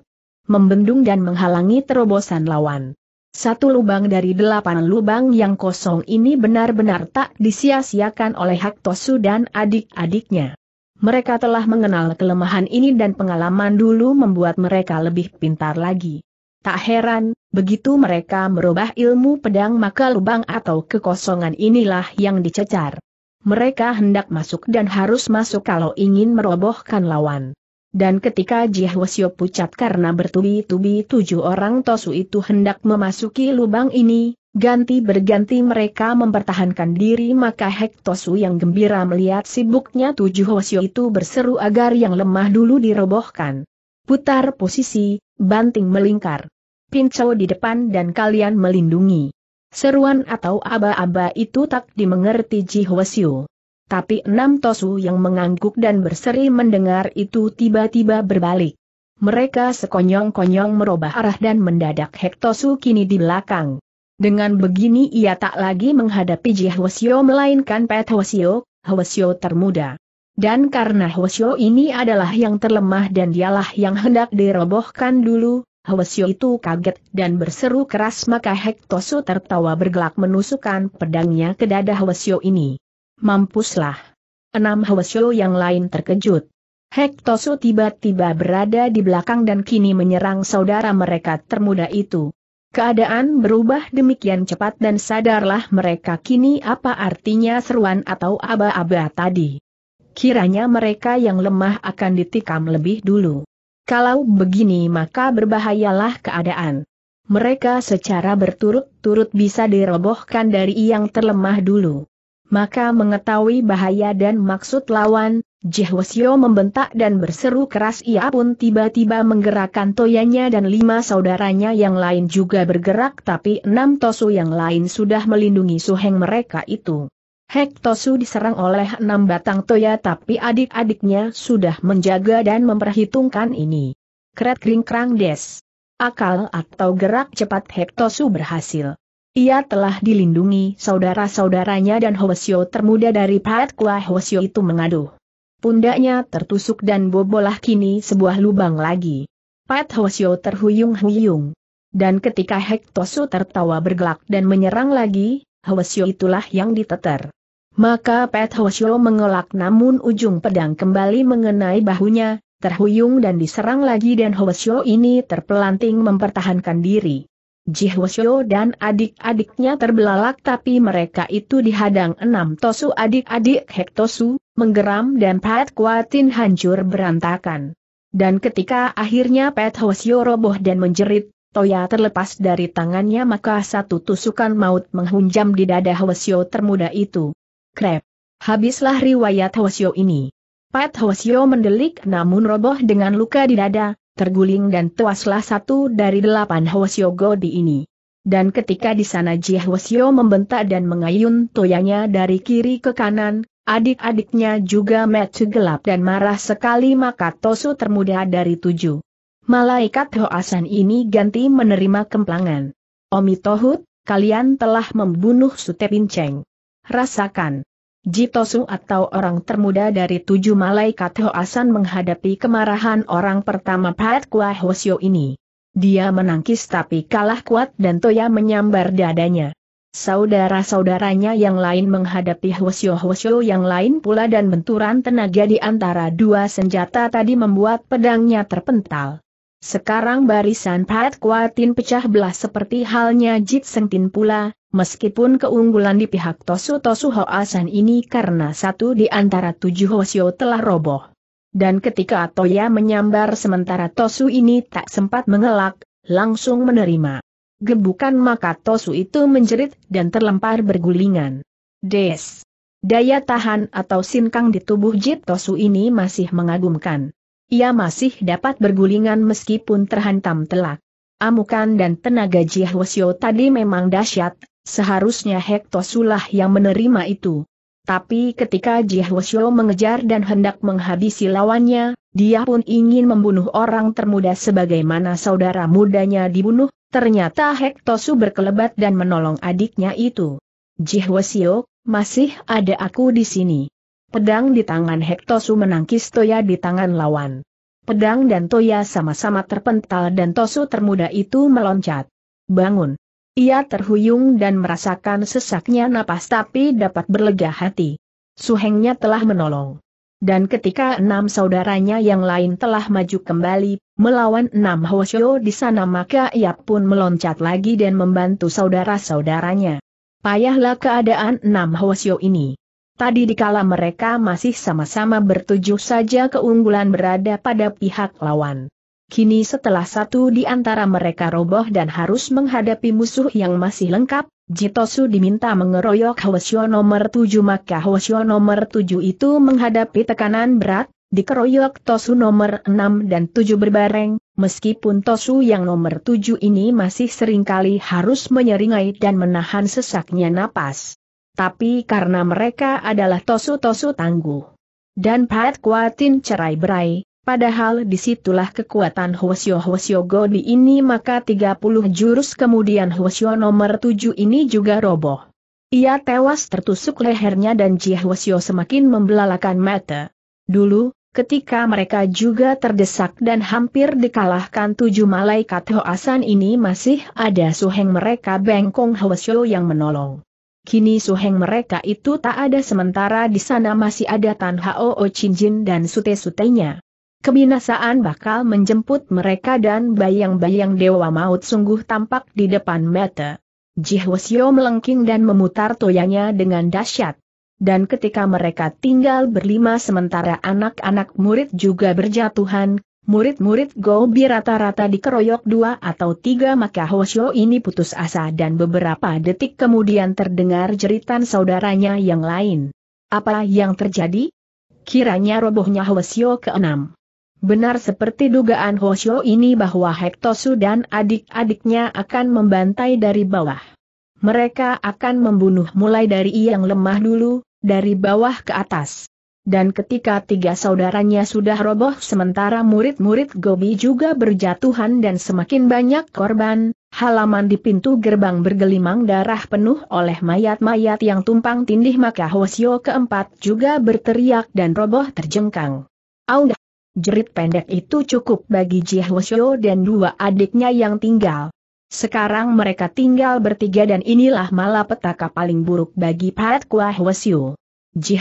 [SPEAKER 1] Membendung dan menghalangi terobosan lawan. Satu lubang dari delapan lubang yang kosong ini benar-benar tak disia-siakan oleh Haktosu dan adik-adiknya. Mereka telah mengenal kelemahan ini dan pengalaman dulu membuat mereka lebih pintar lagi. Tak heran, begitu mereka merubah ilmu pedang maka lubang atau kekosongan inilah yang dicecar. Mereka hendak masuk dan harus masuk kalau ingin merobohkan lawan. Dan ketika Jihoesyo pucat karena bertubi-tubi tujuh orang Tosu itu hendak memasuki lubang ini, ganti berganti mereka mempertahankan diri maka Hek Tosu yang gembira melihat sibuknya tujuh Hosyo itu berseru agar yang lemah dulu dirobohkan. Putar posisi, banting melingkar. Pinco di depan dan kalian melindungi. Seruan atau aba-aba itu tak dimengerti Jihoesyo. Tapi enam tosu yang mengangguk dan berseri mendengar itu tiba-tiba berbalik. Mereka sekonyong-konyong merubah arah dan mendadak Hektosu kini di belakang. Dengan begini ia tak lagi menghadapi Ji Hwasyo melainkan Pet Hwasyo, Hwasyo termuda. Dan karena Hwasyo ini adalah yang terlemah dan dialah yang hendak dirobohkan dulu, Hwasyo itu kaget dan berseru keras maka Hek Tosu tertawa bergelak menusukkan pedangnya ke dada Hwasyo ini. Mampuslah. Enam Hwasyo yang lain terkejut. Hektosu tiba-tiba berada di belakang dan kini menyerang saudara mereka termuda itu. Keadaan berubah demikian cepat dan sadarlah mereka kini apa artinya seruan atau aba-aba tadi. Kiranya mereka yang lemah akan ditikam lebih dulu. Kalau begini maka berbahayalah keadaan. Mereka secara berturut-turut bisa dirobohkan dari yang terlemah dulu maka mengetahui bahaya dan maksud lawan, Jehwasyo membentak dan berseru keras ia pun tiba-tiba menggerakkan toyanya dan lima saudaranya yang lain juga bergerak tapi enam tosu yang lain sudah melindungi suheng mereka itu. Hek Tosu diserang oleh enam batang toya tapi adik-adiknya sudah menjaga dan memperhitungkan ini. Kret kring krang des. Akal atau gerak cepat Hek Tosu berhasil. Ia telah dilindungi saudara-saudaranya dan Hwasyo termuda dari Pat Kua Hwasyo itu mengaduh. Pundaknya tertusuk dan bobolah kini sebuah lubang lagi. Pat Hwasyo terhuyung-huyung. Dan ketika Hektosu tertawa bergelak dan menyerang lagi, Hwasyo itulah yang diteter. Maka Pat Hwasyo mengelak namun ujung pedang kembali mengenai bahunya, terhuyung dan diserang lagi dan Hwasyo ini terpelanting mempertahankan diri. Jihwasyo dan adik-adiknya terbelalak tapi mereka itu dihadang enam tosu adik-adik Hektosu, menggeram dan Pat Kuatin hancur berantakan. Dan ketika akhirnya Pat Hwasyo roboh dan menjerit, Toya terlepas dari tangannya maka satu tusukan maut menghunjam di dada Hwasyo termuda itu. Krep. Habislah riwayat Hwasyo ini. Pat Hwasyo mendelik namun roboh dengan luka di dada, terguling dan tewaslah satu dari delapan Hwasyo Godi ini. Dan ketika di sana Ji Hwasyo membentak dan mengayun toyanya dari kiri ke kanan, adik-adiknya juga metu gelap dan marah sekali maka Tosu termuda dari tujuh. Malaikat Hoasan ini ganti menerima kemplangan. Omi Tohut, kalian telah membunuh Sutepin Cheng. Rasakan. Jitosu atau orang termuda dari tujuh malaikat Hoasan menghadapi kemarahan orang pertama Pat Kua Hosyo ini. Dia menangkis tapi kalah kuat dan Toya menyambar dadanya. Saudara-saudaranya yang lain menghadapi Hosyo-Hosyo yang lain pula dan benturan tenaga di antara dua senjata tadi membuat pedangnya terpental. Sekarang barisan Pat Tin pecah belah seperti halnya Jit Tin pula, Meskipun keunggulan di pihak Tosu Tosu Hoasan ini karena satu di antara tujuh Hoasio telah roboh. Dan ketika Toya menyambar sementara Tosu ini tak sempat mengelak, langsung menerima. Gebukan maka Tosu itu menjerit dan terlempar bergulingan. Des. Daya tahan atau sinkang di tubuh Jit Tosu ini masih mengagumkan. Ia masih dapat bergulingan meskipun terhantam telak. Amukan dan tenaga Jihwasyo tadi memang dahsyat, Seharusnya Hektosulah yang menerima itu. Tapi ketika Jihwasyo mengejar dan hendak menghabisi lawannya, dia pun ingin membunuh orang termuda sebagaimana saudara mudanya dibunuh, ternyata Hektosu berkelebat dan menolong adiknya itu. Jihwasyo, masih ada aku di sini. Pedang di tangan Hektosu menangkis Toya di tangan lawan. Pedang dan Toya sama-sama terpental dan Tosu termuda itu meloncat. Bangun, ia terhuyung dan merasakan sesaknya napas tapi dapat berlega hati. Suhengnya telah menolong. Dan ketika enam saudaranya yang lain telah maju kembali, melawan enam Hosyo di sana maka ia pun meloncat lagi dan membantu saudara-saudaranya. Payahlah keadaan enam Hosyo ini. Tadi dikala mereka masih sama-sama bertujuh saja keunggulan berada pada pihak lawan. Kini setelah satu di antara mereka roboh dan harus menghadapi musuh yang masih lengkap, Jitosu diminta mengeroyok Hwasyo nomor tujuh maka Hwasyo nomor tujuh itu menghadapi tekanan berat, dikeroyok Tosu nomor enam dan tujuh berbareng, meskipun Tosu yang nomor tujuh ini masih seringkali harus menyeringai dan menahan sesaknya napas. Tapi karena mereka adalah Tosu-Tosu tangguh. Dan Pat Kuatin cerai-berai, Padahal disitulah kekuatan Hwasyo Hwasyo Goni ini maka 30 jurus kemudian Hwasyo nomor 7 ini juga roboh. Ia tewas tertusuk lehernya dan Ji Hwasyo semakin membelalakan mata. Dulu, ketika mereka juga terdesak dan hampir dikalahkan tujuh malaikat Hoasan ini masih ada suheng mereka bengkong Hwasyo yang menolong. Kini suheng mereka itu tak ada sementara di sana masih ada Tan Hao Jin dan sute-sutenya. Kebinasaan bakal menjemput mereka dan bayang-bayang Dewa Maut sungguh tampak di depan mata. Jihwasyo melengking dan memutar toyanya dengan dahsyat. Dan ketika mereka tinggal berlima sementara anak-anak murid juga berjatuhan, murid-murid Gobi rata-rata dikeroyok dua atau tiga maka Hosyo ini putus asa dan beberapa detik kemudian terdengar jeritan saudaranya yang lain. Apa yang terjadi? Kiranya robohnya Hosyo keenam. Benar seperti dugaan Hoshio ini bahwa Hektosu dan adik-adiknya akan membantai dari bawah. Mereka akan membunuh mulai dari yang lemah dulu, dari bawah ke atas. Dan ketika tiga saudaranya sudah roboh sementara murid-murid Gobi juga berjatuhan dan semakin banyak korban, halaman di pintu gerbang bergelimang darah penuh oleh mayat-mayat yang tumpang tindih maka Hoshio keempat juga berteriak dan roboh terjengkang. Audah! jerit pendek itu cukup bagi Ji Hwasyo dan dua adiknya yang tinggal. Sekarang mereka tinggal bertiga dan inilah malapetaka paling buruk bagi Pat Kwa Hwasyo. Ji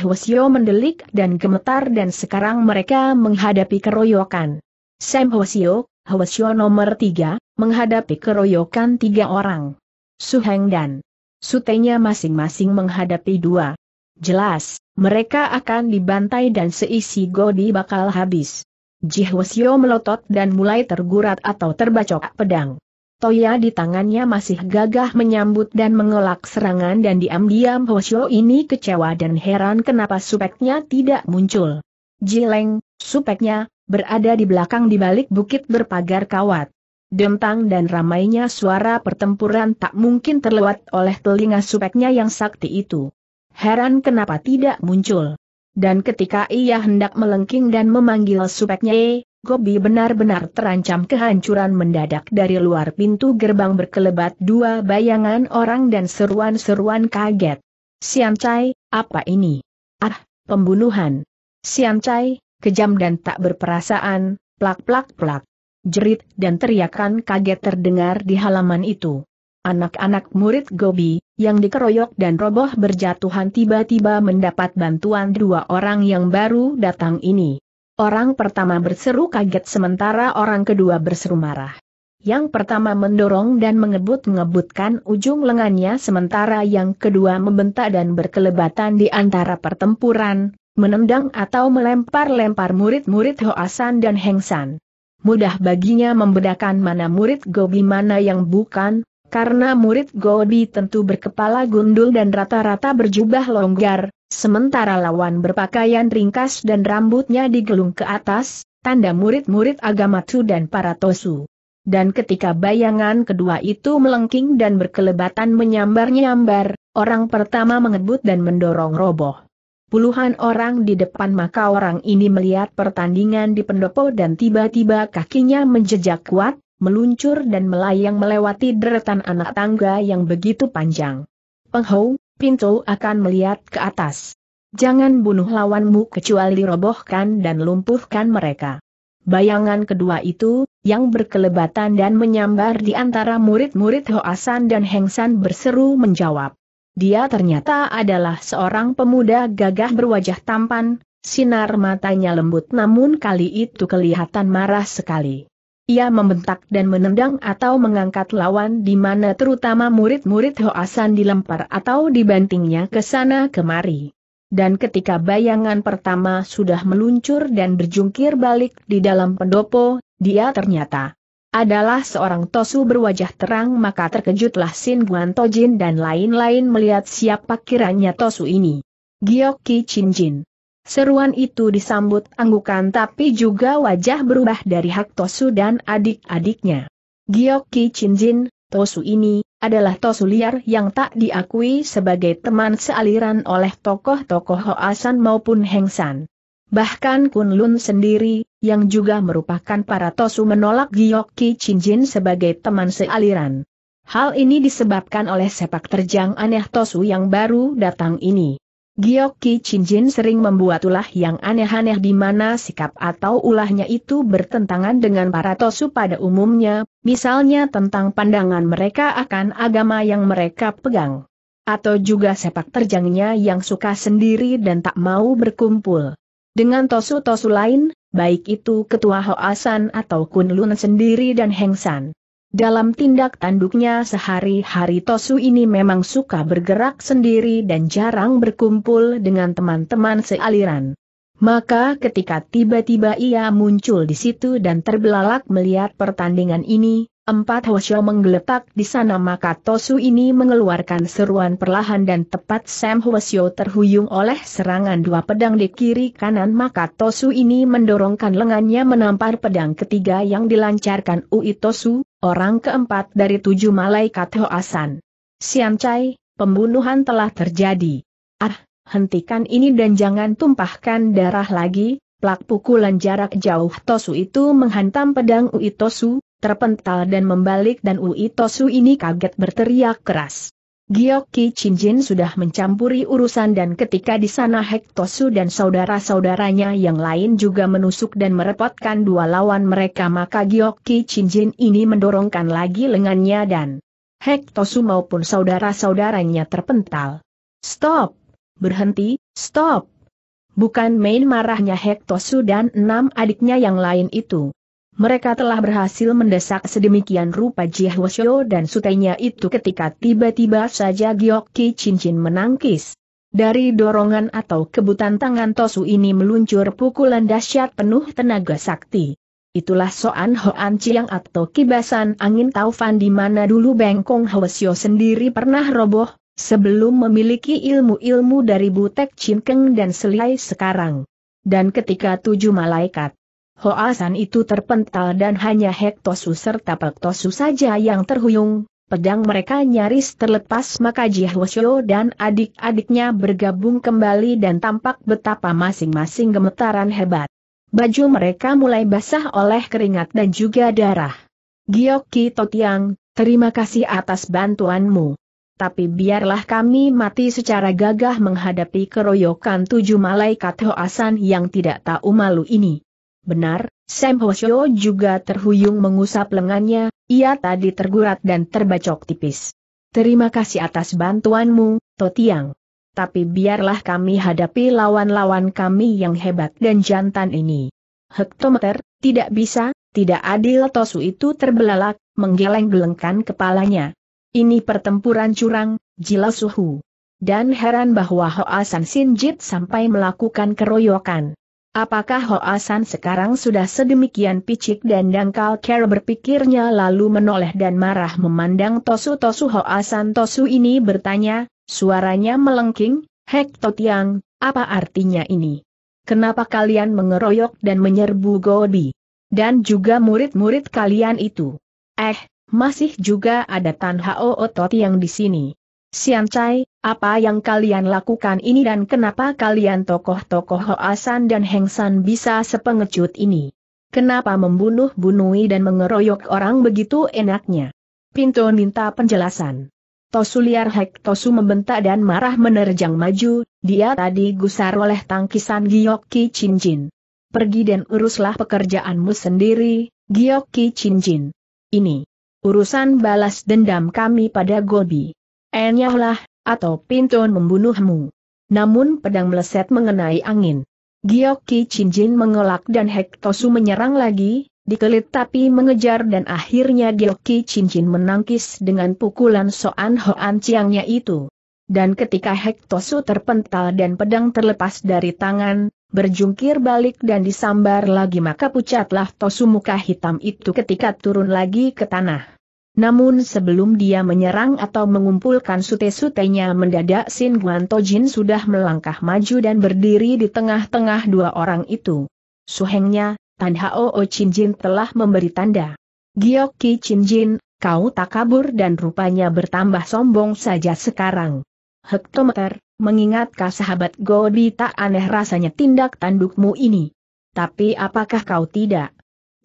[SPEAKER 1] mendelik dan gemetar dan sekarang mereka menghadapi keroyokan. Sam Hwasyo, Hwasyo nomor tiga, menghadapi keroyokan tiga orang. Suheng dan Sutenya masing-masing menghadapi dua. Jelas, mereka akan dibantai dan seisi godi bakal habis. Jihwasyo melotot dan mulai tergurat atau terbacok pedang. Toya di tangannya masih gagah menyambut dan mengelak serangan dan diam-diam Hwasyo ini kecewa dan heran kenapa supeknya tidak muncul. Jileng, supeknya, berada di belakang di balik bukit berpagar kawat. Dentang dan ramainya suara pertempuran tak mungkin terlewat oleh telinga supeknya yang sakti itu. Heran kenapa tidak muncul. Dan ketika ia hendak melengking dan memanggil supeknya, eh, Gobi benar-benar terancam kehancuran mendadak dari luar pintu gerbang berkelebat dua bayangan orang dan seruan-seruan kaget. Sian Chai, apa ini? Ah, pembunuhan. Sian Chai, kejam dan tak berperasaan, plak-plak-plak. Jerit dan teriakan kaget terdengar di halaman itu. Anak-anak murid Gobi, yang dikeroyok dan roboh berjatuhan tiba-tiba mendapat bantuan dua orang yang baru datang ini. Orang pertama berseru kaget sementara orang kedua berseru marah. Yang pertama mendorong dan mengebut-ngebutkan ujung lengannya sementara yang kedua membentak dan berkelebatan di antara pertempuran, menendang atau melempar-lempar murid-murid Hoasan dan Hengsan. Mudah baginya membedakan mana murid Gobi mana yang bukan, karena murid Gobi tentu berkepala gundul dan rata-rata berjubah longgar, sementara lawan berpakaian ringkas dan rambutnya digelung ke atas, tanda murid-murid agama Tu dan para Tosu. Dan ketika bayangan kedua itu melengking dan berkelebatan menyambar-nyambar, orang pertama mengebut dan mendorong roboh. Puluhan orang di depan maka orang ini melihat pertandingan di pendopo dan tiba-tiba kakinya menjejak kuat, meluncur dan melayang melewati deretan anak tangga yang begitu panjang. Penghou, pintu akan melihat ke atas. Jangan bunuh lawanmu kecuali robohkan dan lumpuhkan mereka. Bayangan kedua itu, yang berkelebatan dan menyambar di antara murid-murid Hoasan dan Hengsan berseru menjawab. Dia ternyata adalah seorang pemuda gagah berwajah tampan, sinar matanya lembut namun kali itu kelihatan marah sekali ia membentak dan menendang atau mengangkat lawan di mana terutama murid-murid Hoasan dilempar atau dibantingnya ke sana kemari. Dan ketika bayangan pertama sudah meluncur dan berjungkir balik di dalam pendopo, dia ternyata adalah seorang tosu berwajah terang maka terkejutlah Sin Guan Tojin dan lain-lain melihat siapa kiranya tosu ini. Gyoki Chin Seruan itu disambut anggukan tapi juga wajah berubah dari Hak Tosu dan adik-adiknya. Gyoki Chinjin, Tosu ini, adalah Tosu liar yang tak diakui sebagai teman sealiran oleh tokoh-tokoh Hoasan maupun Hengsan. Bahkan Kunlun sendiri, yang juga merupakan para Tosu menolak Gyoki Chinjin sebagai teman sealiran. Hal ini disebabkan oleh sepak terjang aneh Tosu yang baru datang ini. Gyoki Chinjin sering membuat ulah yang aneh-aneh di mana sikap atau ulahnya itu bertentangan dengan para tosu pada umumnya, misalnya tentang pandangan mereka akan agama yang mereka pegang. Atau juga sepak terjangnya yang suka sendiri dan tak mau berkumpul. Dengan tosu-tosu lain, baik itu ketua Hoasan atau Kunlun sendiri dan Hengsan. Dalam tindak tanduknya sehari-hari Tosu ini memang suka bergerak sendiri dan jarang berkumpul dengan teman-teman sealiran. Maka ketika tiba-tiba ia muncul di situ dan terbelalak melihat pertandingan ini, Empat Hosyo menggeletak di sana maka Tosu ini mengeluarkan seruan perlahan dan tepat Sam Hosyo terhuyung oleh serangan dua pedang di kiri kanan maka Tosu ini mendorongkan lengannya menampar pedang ketiga yang dilancarkan Ui Tosu, orang keempat dari tujuh malaikat Hoasan. Sian Chai, pembunuhan telah terjadi. Ah, hentikan ini dan jangan tumpahkan darah lagi, plak pukulan jarak jauh Tosu itu menghantam pedang Ui Tosu, terpental dan membalik dan Ui Tosu ini kaget berteriak keras. Gyokki Chinjin sudah mencampuri urusan dan ketika di sana Hektosu dan saudara-saudaranya yang lain juga menusuk dan merepotkan dua lawan mereka maka Gyokki Chinjin ini mendorongkan lagi lengannya dan Hektosu maupun saudara-saudaranya terpental. Stop! Berhenti, stop! Bukan main marahnya Hektosu dan enam adiknya yang lain itu. Mereka telah berhasil mendesak sedemikian rupa Jihoshio dan sutenya itu ketika tiba-tiba saja Gyoki Cincin menangkis. Dari dorongan atau kebutan tangan Tosu ini meluncur pukulan dahsyat penuh tenaga sakti. Itulah Soan Hoan Chiang atau kibasan angin taufan di mana dulu Bengkong Hwasyo sendiri pernah roboh, sebelum memiliki ilmu-ilmu dari Butek Chin Keng dan Selai sekarang. Dan ketika tujuh malaikat Hoasan itu terpental dan hanya Hektosu serta Pektosu saja yang terhuyung, pedang mereka nyaris terlepas maka Jihwasyo dan adik-adiknya bergabung kembali dan tampak betapa masing-masing gemetaran hebat. Baju mereka mulai basah oleh keringat dan juga darah. Giyoki Totiang, terima kasih atas bantuanmu. Tapi biarlah kami mati secara gagah menghadapi keroyokan tujuh malaikat Hoasan yang tidak tahu malu ini. Benar, Sam Hosyo juga terhuyung mengusap lengannya, ia tadi tergurat dan terbacok tipis. Terima kasih atas bantuanmu, Totiang. Tapi biarlah kami hadapi lawan-lawan kami yang hebat dan jantan ini. Hektometer, tidak bisa, tidak adil Tosu itu terbelalak, menggeleng-gelengkan kepalanya. Ini pertempuran curang, jila suhu. Dan heran bahwa Hoa San Sinjit sampai melakukan keroyokan. Apakah Hoasan sekarang sudah sedemikian picik dan dangkal Ker berpikirnya lalu menoleh dan marah memandang Tosu-Tosu Hoasan Tosu ini bertanya, suaranya melengking, Hek Totiang, apa artinya ini? Kenapa kalian mengeroyok dan menyerbu Gobi? Dan juga murid-murid kalian itu. Eh, masih juga ada Tan Hao Ototiang yang di sini. Sian apa yang kalian lakukan ini dan kenapa kalian tokoh-tokoh Hoasan dan Hengsan bisa sepengecut ini? Kenapa membunuh bunuhi dan mengeroyok orang begitu enaknya? Pinto minta penjelasan. Tosuliar Hek Tosu membentak dan marah menerjang maju, dia tadi gusar oleh tangkisan Giyoki Cincin. Pergi dan uruslah pekerjaanmu sendiri, Giyoki Cincin. Ini. Urusan balas dendam kami pada Gobi. Enyahlah, atau Pinton membunuhmu. Namun pedang meleset mengenai angin. Chin Chinjin mengelak dan Hektosu menyerang lagi, dikelit tapi mengejar dan akhirnya Chin Chinjin menangkis dengan pukulan Soan Hoan Chiangnya itu. Dan ketika Hektosu terpental dan pedang terlepas dari tangan, berjungkir balik dan disambar lagi maka pucatlah Tosu muka hitam itu ketika turun lagi ke tanah. Namun sebelum dia menyerang atau mengumpulkan sute-sutenya mendadak Sin Guan Tojin sudah melangkah maju dan berdiri di tengah-tengah dua orang itu. Suhengnya, Tan Hao O Chin Jin telah memberi tanda. Giok Ki Chin Jin, kau tak kabur dan rupanya bertambah sombong saja sekarang. Hektometer, mengingatkah sahabat Godi tak aneh rasanya tindak tandukmu ini. Tapi apakah kau tidak?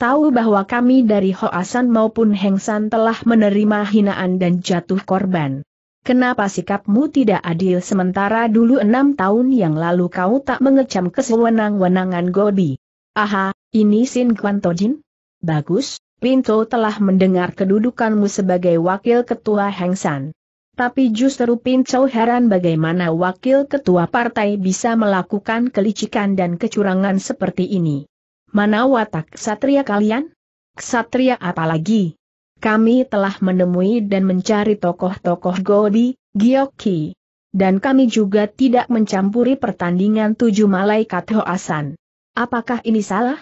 [SPEAKER 1] tahu bahwa kami dari Hoasan maupun Hengsan telah menerima hinaan dan jatuh korban. Kenapa sikapmu tidak adil sementara dulu enam tahun yang lalu kau tak mengecam kesewenang-wenangan Gobi? Aha, ini Sin Kwantojin? Bagus, Pinto telah mendengar kedudukanmu sebagai wakil ketua Hengsan. Tapi justru Pinto heran bagaimana wakil ketua partai bisa melakukan kelicikan dan kecurangan seperti ini. Mana watak ksatria kalian? Ksatria apalagi? Kami telah menemui dan mencari tokoh-tokoh Godi, Gyoki. Dan kami juga tidak mencampuri pertandingan tujuh malaikat Hoasan. Apakah ini salah?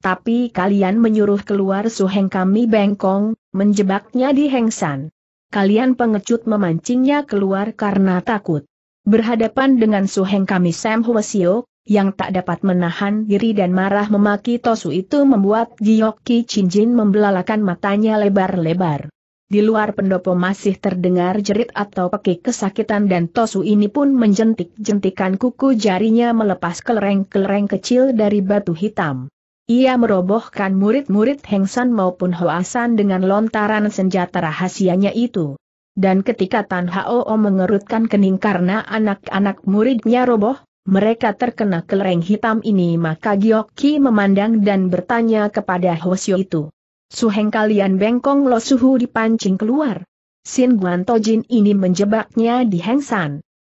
[SPEAKER 1] Tapi kalian menyuruh keluar suheng kami bengkong, menjebaknya di Hengsan. Kalian pengecut memancingnya keluar karena takut. Berhadapan dengan suheng kami Sam Hwasiok, yang tak dapat menahan diri dan marah memaki Tosu itu membuat Giyoki Chinjin membelalakan matanya lebar-lebar. Di luar pendopo masih terdengar jerit atau pekik kesakitan dan Tosu ini pun menjentik-jentikan kuku jarinya melepas kelereng-kelereng kecil dari batu hitam. Ia merobohkan murid-murid Hengsan maupun Hoasan dengan lontaran senjata rahasianya itu. Dan ketika Tan Hao mengerutkan kening karena anak-anak muridnya roboh, mereka terkena kelereng hitam ini maka Giokki memandang dan bertanya kepada Hosyo itu. Suheng kalian bengkong lo suhu dipancing keluar. Sin Guan Tojin ini menjebaknya di Heng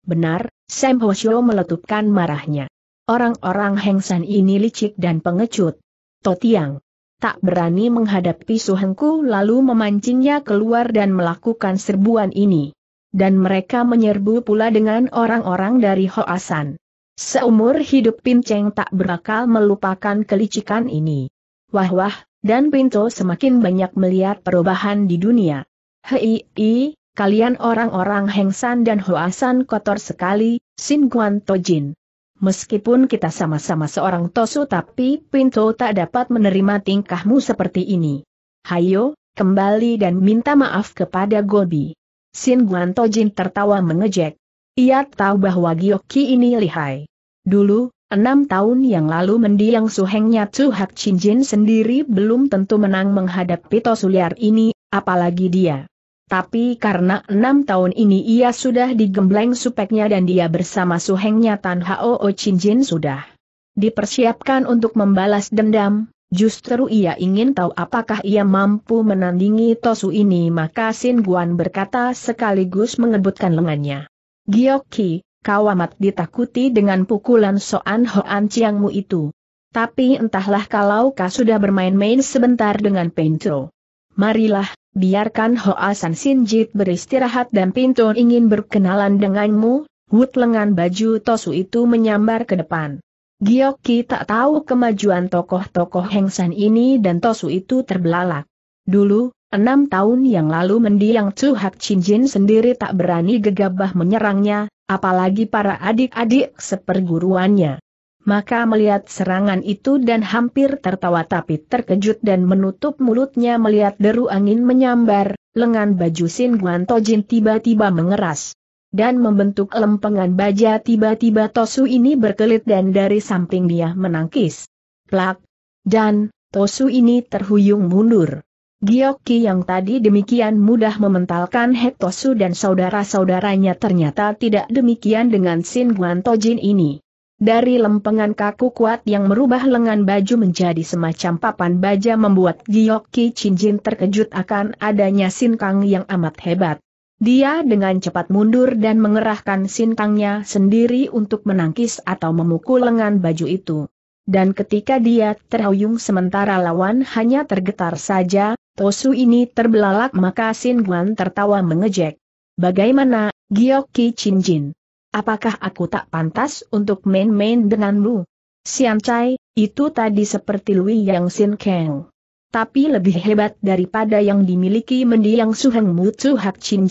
[SPEAKER 1] Benar, Sam Hosyo meletupkan marahnya. Orang-orang Heng ini licik dan pengecut. Totiang. Tak berani menghadapi Suhengku lalu memancingnya keluar dan melakukan serbuan ini. Dan mereka menyerbu pula dengan orang-orang dari Hoasan. Seumur hidup Pinceng tak berakal melupakan kelicikan ini. Wah-wah, dan Pinto semakin banyak melihat perubahan di dunia. Hei, i, kalian orang-orang Hengsan dan Hoasan kotor sekali, Sin Guan Tojin. Meskipun kita sama-sama seorang Tosu tapi Pinto tak dapat menerima tingkahmu seperti ini. Hayo, kembali dan minta maaf kepada Gobi. Sin Guan Tojin tertawa mengejek. Ia tahu bahwa Giokki ini lihai. Dulu, enam tahun yang lalu mendiang suhengnya Chu Hak Chinjin sendiri belum tentu menang menghadapi Tosuliar ini, apalagi dia. Tapi karena enam tahun ini ia sudah digembleng supeknya dan dia bersama suhengnya Tan Hao Chinjin sudah dipersiapkan untuk membalas dendam, justru ia ingin tahu apakah ia mampu menandingi Tosu ini maka Sin Guan berkata sekaligus mengebutkan lengannya. Gioki, kau amat ditakuti dengan pukulan Soan Hoan Chiangmu itu. Tapi entahlah kalau kau sudah bermain-main sebentar dengan Penco. Marilah, biarkan Hoa San Sinjit beristirahat dan Pinto ingin berkenalan denganmu, Wut lengan baju Tosu itu menyambar ke depan. Gioki tak tahu kemajuan tokoh-tokoh Hengsan ini dan Tosu itu terbelalak. Dulu, Enam tahun yang lalu mendiang Chu Hak Chin Jin sendiri tak berani gegabah menyerangnya, apalagi para adik-adik seperguruannya. Maka melihat serangan itu dan hampir tertawa tapi terkejut dan menutup mulutnya melihat deru angin menyambar, lengan baju Sin Guan Tojin tiba-tiba mengeras. Dan membentuk lempengan baja tiba-tiba Tosu ini berkelit dan dari samping dia menangkis. Plak! Dan, Tosu ini terhuyung mundur. Gioki yang tadi demikian mudah mementalkan Hektosu dan saudara-saudaranya ternyata tidak demikian dengan Sin Tojin ini. Dari lempengan kaku kuat yang merubah lengan baju menjadi semacam papan baja membuat Gioki Chinjin terkejut akan adanya Sin Kang yang amat hebat. Dia dengan cepat mundur dan mengerahkan Sin Kangnya sendiri untuk menangkis atau memukul lengan baju itu. Dan ketika dia terhuyung sementara lawan hanya tergetar saja, Tosu ini terbelalak maka Sin Guan tertawa mengejek. Bagaimana, Gyoki Chin Jin? Apakah aku tak pantas untuk main-main denganmu? Sian Chai, itu tadi seperti Lui Yang Sin Kang. Tapi lebih hebat daripada yang dimiliki mendiang Suheng Mutsu Hak Chin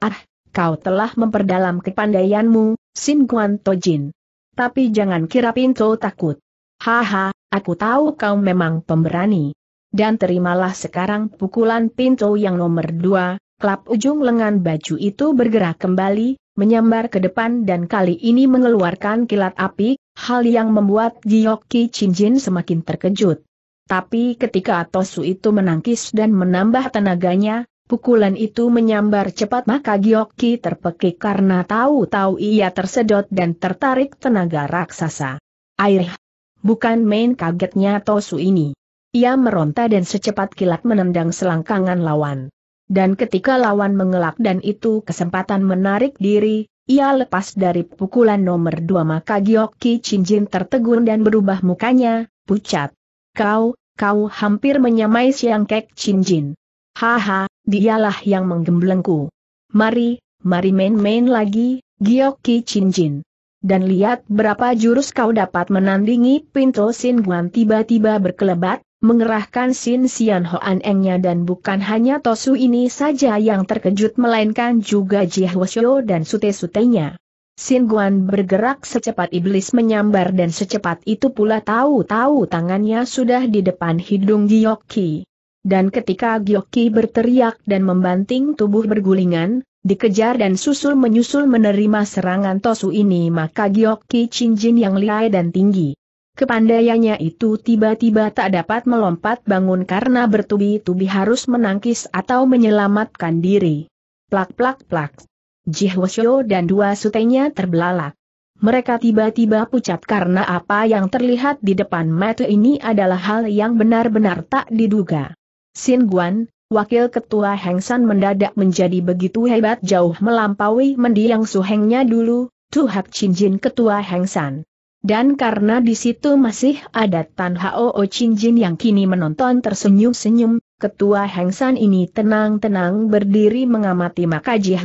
[SPEAKER 1] Ah, kau telah memperdalam kepandaianmu, Sin Guan Tojin. Tapi jangan kira pintu takut. Haha, aku tahu kau memang pemberani dan terimalah sekarang pukulan pintu yang nomor dua, klap ujung lengan baju itu bergerak kembali, menyambar ke depan dan kali ini mengeluarkan kilat api, hal yang membuat Giyoki Chinjin semakin terkejut. Tapi ketika Tosu itu menangkis dan menambah tenaganya, pukulan itu menyambar cepat maka Giyoki terpekik karena tahu-tahu ia tersedot dan tertarik tenaga raksasa. Air. Bukan main kagetnya Tosu ini. Ia meronta dan secepat kilat menendang selangkangan lawan. Dan ketika lawan mengelak dan itu kesempatan menarik diri, ia lepas dari pukulan nomor dua maka Gyoki Chinjin tertegun dan berubah mukanya, pucat. Kau, kau hampir menyamai Siang Kek Chinjin. Haha, dialah yang menggemblengku. Mari, mari main-main lagi, Gyoki Chinjin dan lihat berapa jurus kau dapat menandingi pintu Sin Guan tiba-tiba berkelebat, mengerahkan Sin Sian Hoan Engnya dan bukan hanya Tosu ini saja yang terkejut melainkan juga Jihoshio dan Sute-sutenya. Sin Guan bergerak secepat iblis menyambar dan secepat itu pula tahu-tahu tangannya sudah di depan hidung Gyoki. Dan ketika Gyoki berteriak dan membanting tubuh bergulingan, Dikejar dan susul menyusul menerima serangan Tosu ini maka Gyoki cincin yang liai dan tinggi. Kepandaiannya itu tiba-tiba tak dapat melompat bangun karena bertubi-tubi harus menangkis atau menyelamatkan diri. Plak-plak-plak. Jihwasyo dan dua sutenya terbelalak. Mereka tiba-tiba pucat karena apa yang terlihat di depan mata ini adalah hal yang benar-benar tak diduga. Sin Guan, Wakil Ketua Heng San mendadak menjadi begitu hebat jauh melampaui mendiang suhengnya dulu, Tuhak Chin Jin Ketua Heng San. Dan karena di situ masih ada Tan Hao Jin yang kini menonton tersenyum-senyum, ketua Heng San ini tenang-tenang berdiri mengamati maka Ji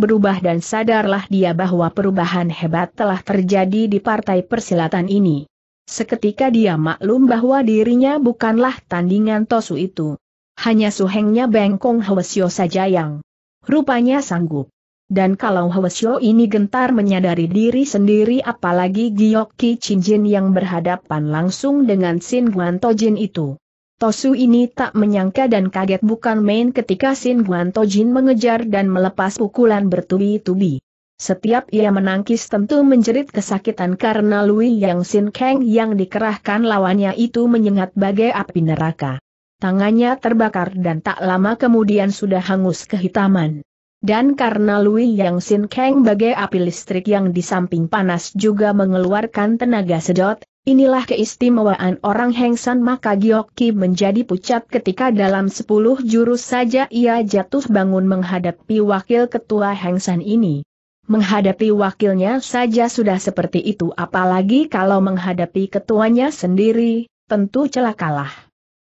[SPEAKER 1] berubah dan sadarlah dia bahwa perubahan hebat telah terjadi di partai persilatan ini. Seketika dia maklum bahwa dirinya bukanlah tandingan Tosu itu. Hanya suhengnya Bengkong Hwasyo saja yang rupanya sanggup. Dan kalau Hwasyo ini gentar menyadari diri sendiri apalagi Giyoki Chinjin yang berhadapan langsung dengan Sin Guan itu. Tosu ini tak menyangka dan kaget bukan main ketika Sin Guan mengejar dan melepas pukulan bertubi-tubi. Setiap ia menangkis tentu menjerit kesakitan karena Lui Yang Sin Kang yang dikerahkan lawannya itu menyengat bagai api neraka. Tangannya terbakar dan tak lama kemudian sudah hangus kehitaman. Dan karena Lui Yang Sin Kang bagai api listrik yang di samping panas juga mengeluarkan tenaga sedot, inilah keistimewaan orang Heng San maka Gyoki menjadi pucat ketika dalam 10 jurus saja ia jatuh bangun menghadapi wakil ketua Heng San ini. Menghadapi wakilnya saja sudah seperti itu apalagi kalau menghadapi ketuanya sendiri, tentu celakalah.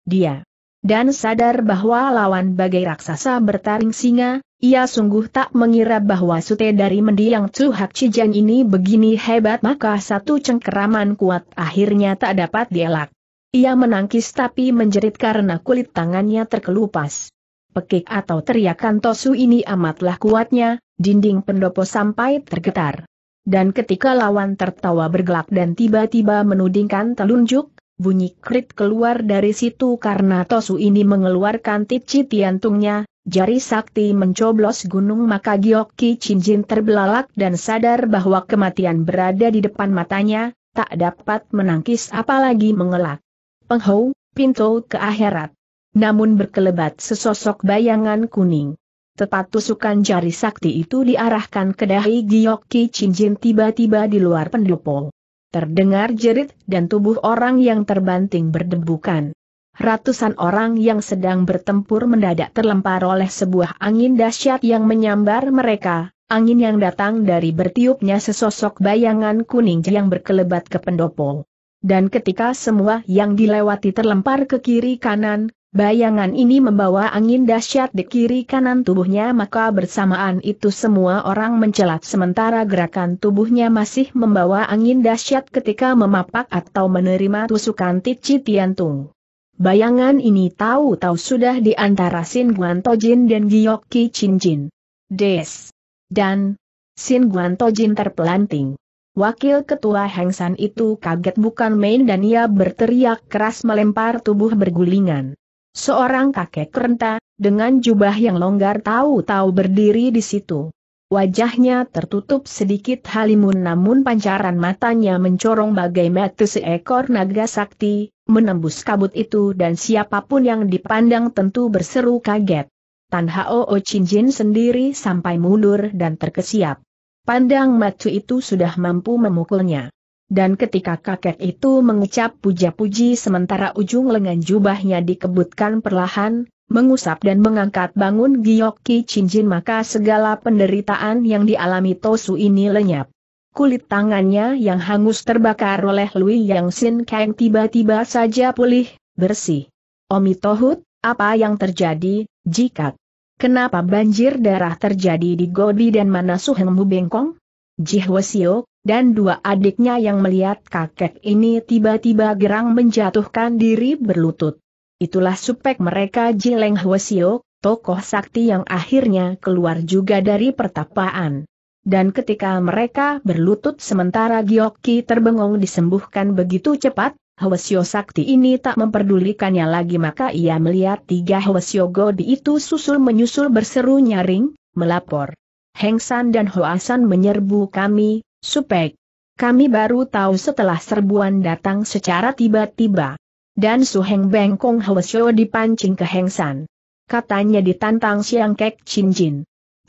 [SPEAKER 1] Dia dan sadar bahwa lawan bagai raksasa bertaring singa, ia sungguh tak mengira bahwa sute dari mendiang Chu Hak Cijan ini begini hebat maka satu cengkeraman kuat akhirnya tak dapat dielak. Ia menangkis tapi menjerit karena kulit tangannya terkelupas. Pekik atau teriakan Tosu ini amatlah kuatnya, dinding pendopo sampai tergetar. Dan ketika lawan tertawa bergelak dan tiba-tiba menudingkan telunjuk, Bunyi krit keluar dari situ karena Tosu ini mengeluarkan tici tiantungnya, jari sakti mencoblos gunung maka Gyoki Chinjin terbelalak dan sadar bahwa kematian berada di depan matanya, tak dapat menangkis apalagi mengelak. Penghou, pintu ke akhirat. Namun berkelebat sesosok bayangan kuning. Tepat tusukan jari sakti itu diarahkan ke dahi Gyoki Chinjin tiba-tiba di luar pendopo. Terdengar jerit dan tubuh orang yang terbanting berdebukan. Ratusan orang yang sedang bertempur mendadak terlempar oleh sebuah angin dahsyat yang menyambar mereka, angin yang datang dari bertiupnya sesosok bayangan kuning yang berkelebat ke pendopo. Dan ketika semua yang dilewati terlempar ke kiri kanan, Bayangan ini membawa angin dahsyat di kiri kanan tubuhnya maka bersamaan itu semua orang mencelat sementara gerakan tubuhnya masih membawa angin dahsyat ketika memapak atau menerima tusukan Tici Tiantung. Bayangan ini tahu-tahu sudah di antara Sin Guan Tojin dan Giyoki Jin. Des. Dan Sin Guan Tojin terpelanting. Wakil Ketua San itu kaget bukan main dan ia berteriak keras melempar tubuh bergulingan. Seorang kakek renta, dengan jubah yang longgar tahu-tahu berdiri di situ. Wajahnya tertutup sedikit halimun namun pancaran matanya mencorong bagai mata seekor naga sakti, menembus kabut itu dan siapapun yang dipandang tentu berseru kaget. Tan Hao Jin sendiri sampai mundur dan terkesiap. Pandang matu itu sudah mampu memukulnya dan ketika kakek itu mengucap puja-puji sementara ujung lengan jubahnya dikebutkan perlahan, mengusap dan mengangkat bangun Giyoki Cincin maka segala penderitaan yang dialami Tosu ini lenyap. Kulit tangannya yang hangus terbakar oleh Lui Yang Sin Kang tiba-tiba saja pulih, bersih. Omi Tohut, apa yang terjadi, jika Kenapa banjir darah terjadi di Gobi dan mana Suhengmu bengkong? Jihwasio, dan dua adiknya yang melihat kakek ini tiba-tiba gerang menjatuhkan diri berlutut. Itulah supek mereka Jileng Hwasio, tokoh sakti yang akhirnya keluar juga dari pertapaan. Dan ketika mereka berlutut sementara Gyoki terbengong disembuhkan begitu cepat, Hwasio Sakti ini tak memperdulikannya lagi maka ia melihat tiga Hwasio Godi itu susul-menyusul berseru nyaring, melapor. Hengsan dan Hoasan menyerbu kami, Supek. Kami baru tahu setelah serbuan datang secara tiba-tiba. Dan Su Heng Bengkong Hwesyo dipancing ke Hengsan. Katanya ditantang Siang Kek Chin Jin.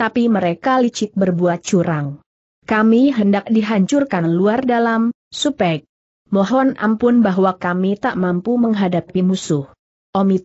[SPEAKER 1] Tapi mereka licik berbuat curang. Kami hendak dihancurkan luar dalam, Supek. Mohon ampun bahwa kami tak mampu menghadapi musuh. Omi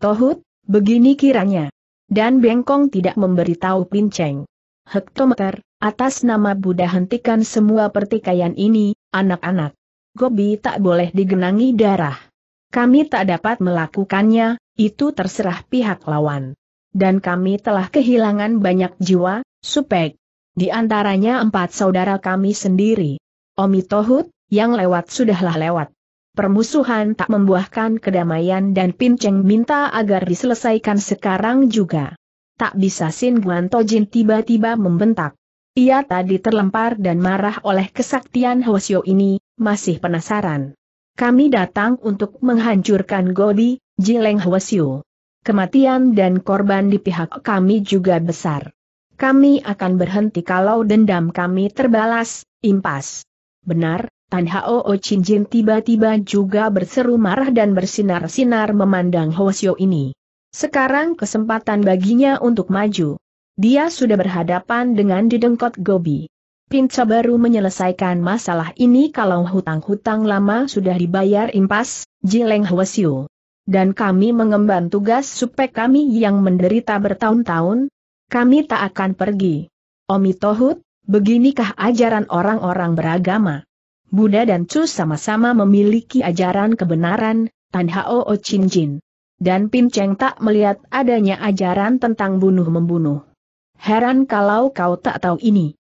[SPEAKER 1] begini kiranya. Dan Bengkong tidak memberitahu Pinceng. Hektometer, Atas nama Buddha hentikan semua pertikaian ini, anak-anak. Gobi tak boleh digenangi darah. Kami tak dapat melakukannya, itu terserah pihak lawan. Dan kami telah kehilangan banyak jiwa, supek. Di antaranya empat saudara kami sendiri. Omi Tohut, yang lewat sudahlah lewat. Permusuhan tak membuahkan kedamaian dan Pinceng minta agar diselesaikan sekarang juga. Tak bisa Sin Guan Tojin tiba-tiba membentak. Ia tadi terlempar dan marah oleh kesaktian Hwasyo ini, masih penasaran. Kami datang untuk menghancurkan Godi, Jileng Hwasyo. Kematian dan korban di pihak kami juga besar. Kami akan berhenti kalau dendam kami terbalas, impas. Benar, Tan Hao Jin tiba-tiba juga berseru marah dan bersinar-sinar memandang Hwasyo ini. Sekarang kesempatan baginya untuk maju. Dia sudah berhadapan dengan didengkot Gobi. Pinca baru menyelesaikan masalah ini kalau hutang-hutang lama sudah dibayar impas, Jileng Hwasyu. Dan kami mengemban tugas supaya kami yang menderita bertahun-tahun, kami tak akan pergi. Omi Tohut, beginikah ajaran orang-orang beragama? Buddha dan Chu sama-sama memiliki ajaran kebenaran, Tan Hao O Chin Jin. Dan Pin Cheng tak melihat adanya ajaran tentang bunuh-membunuh. Heran kalau kau tak tahu ini.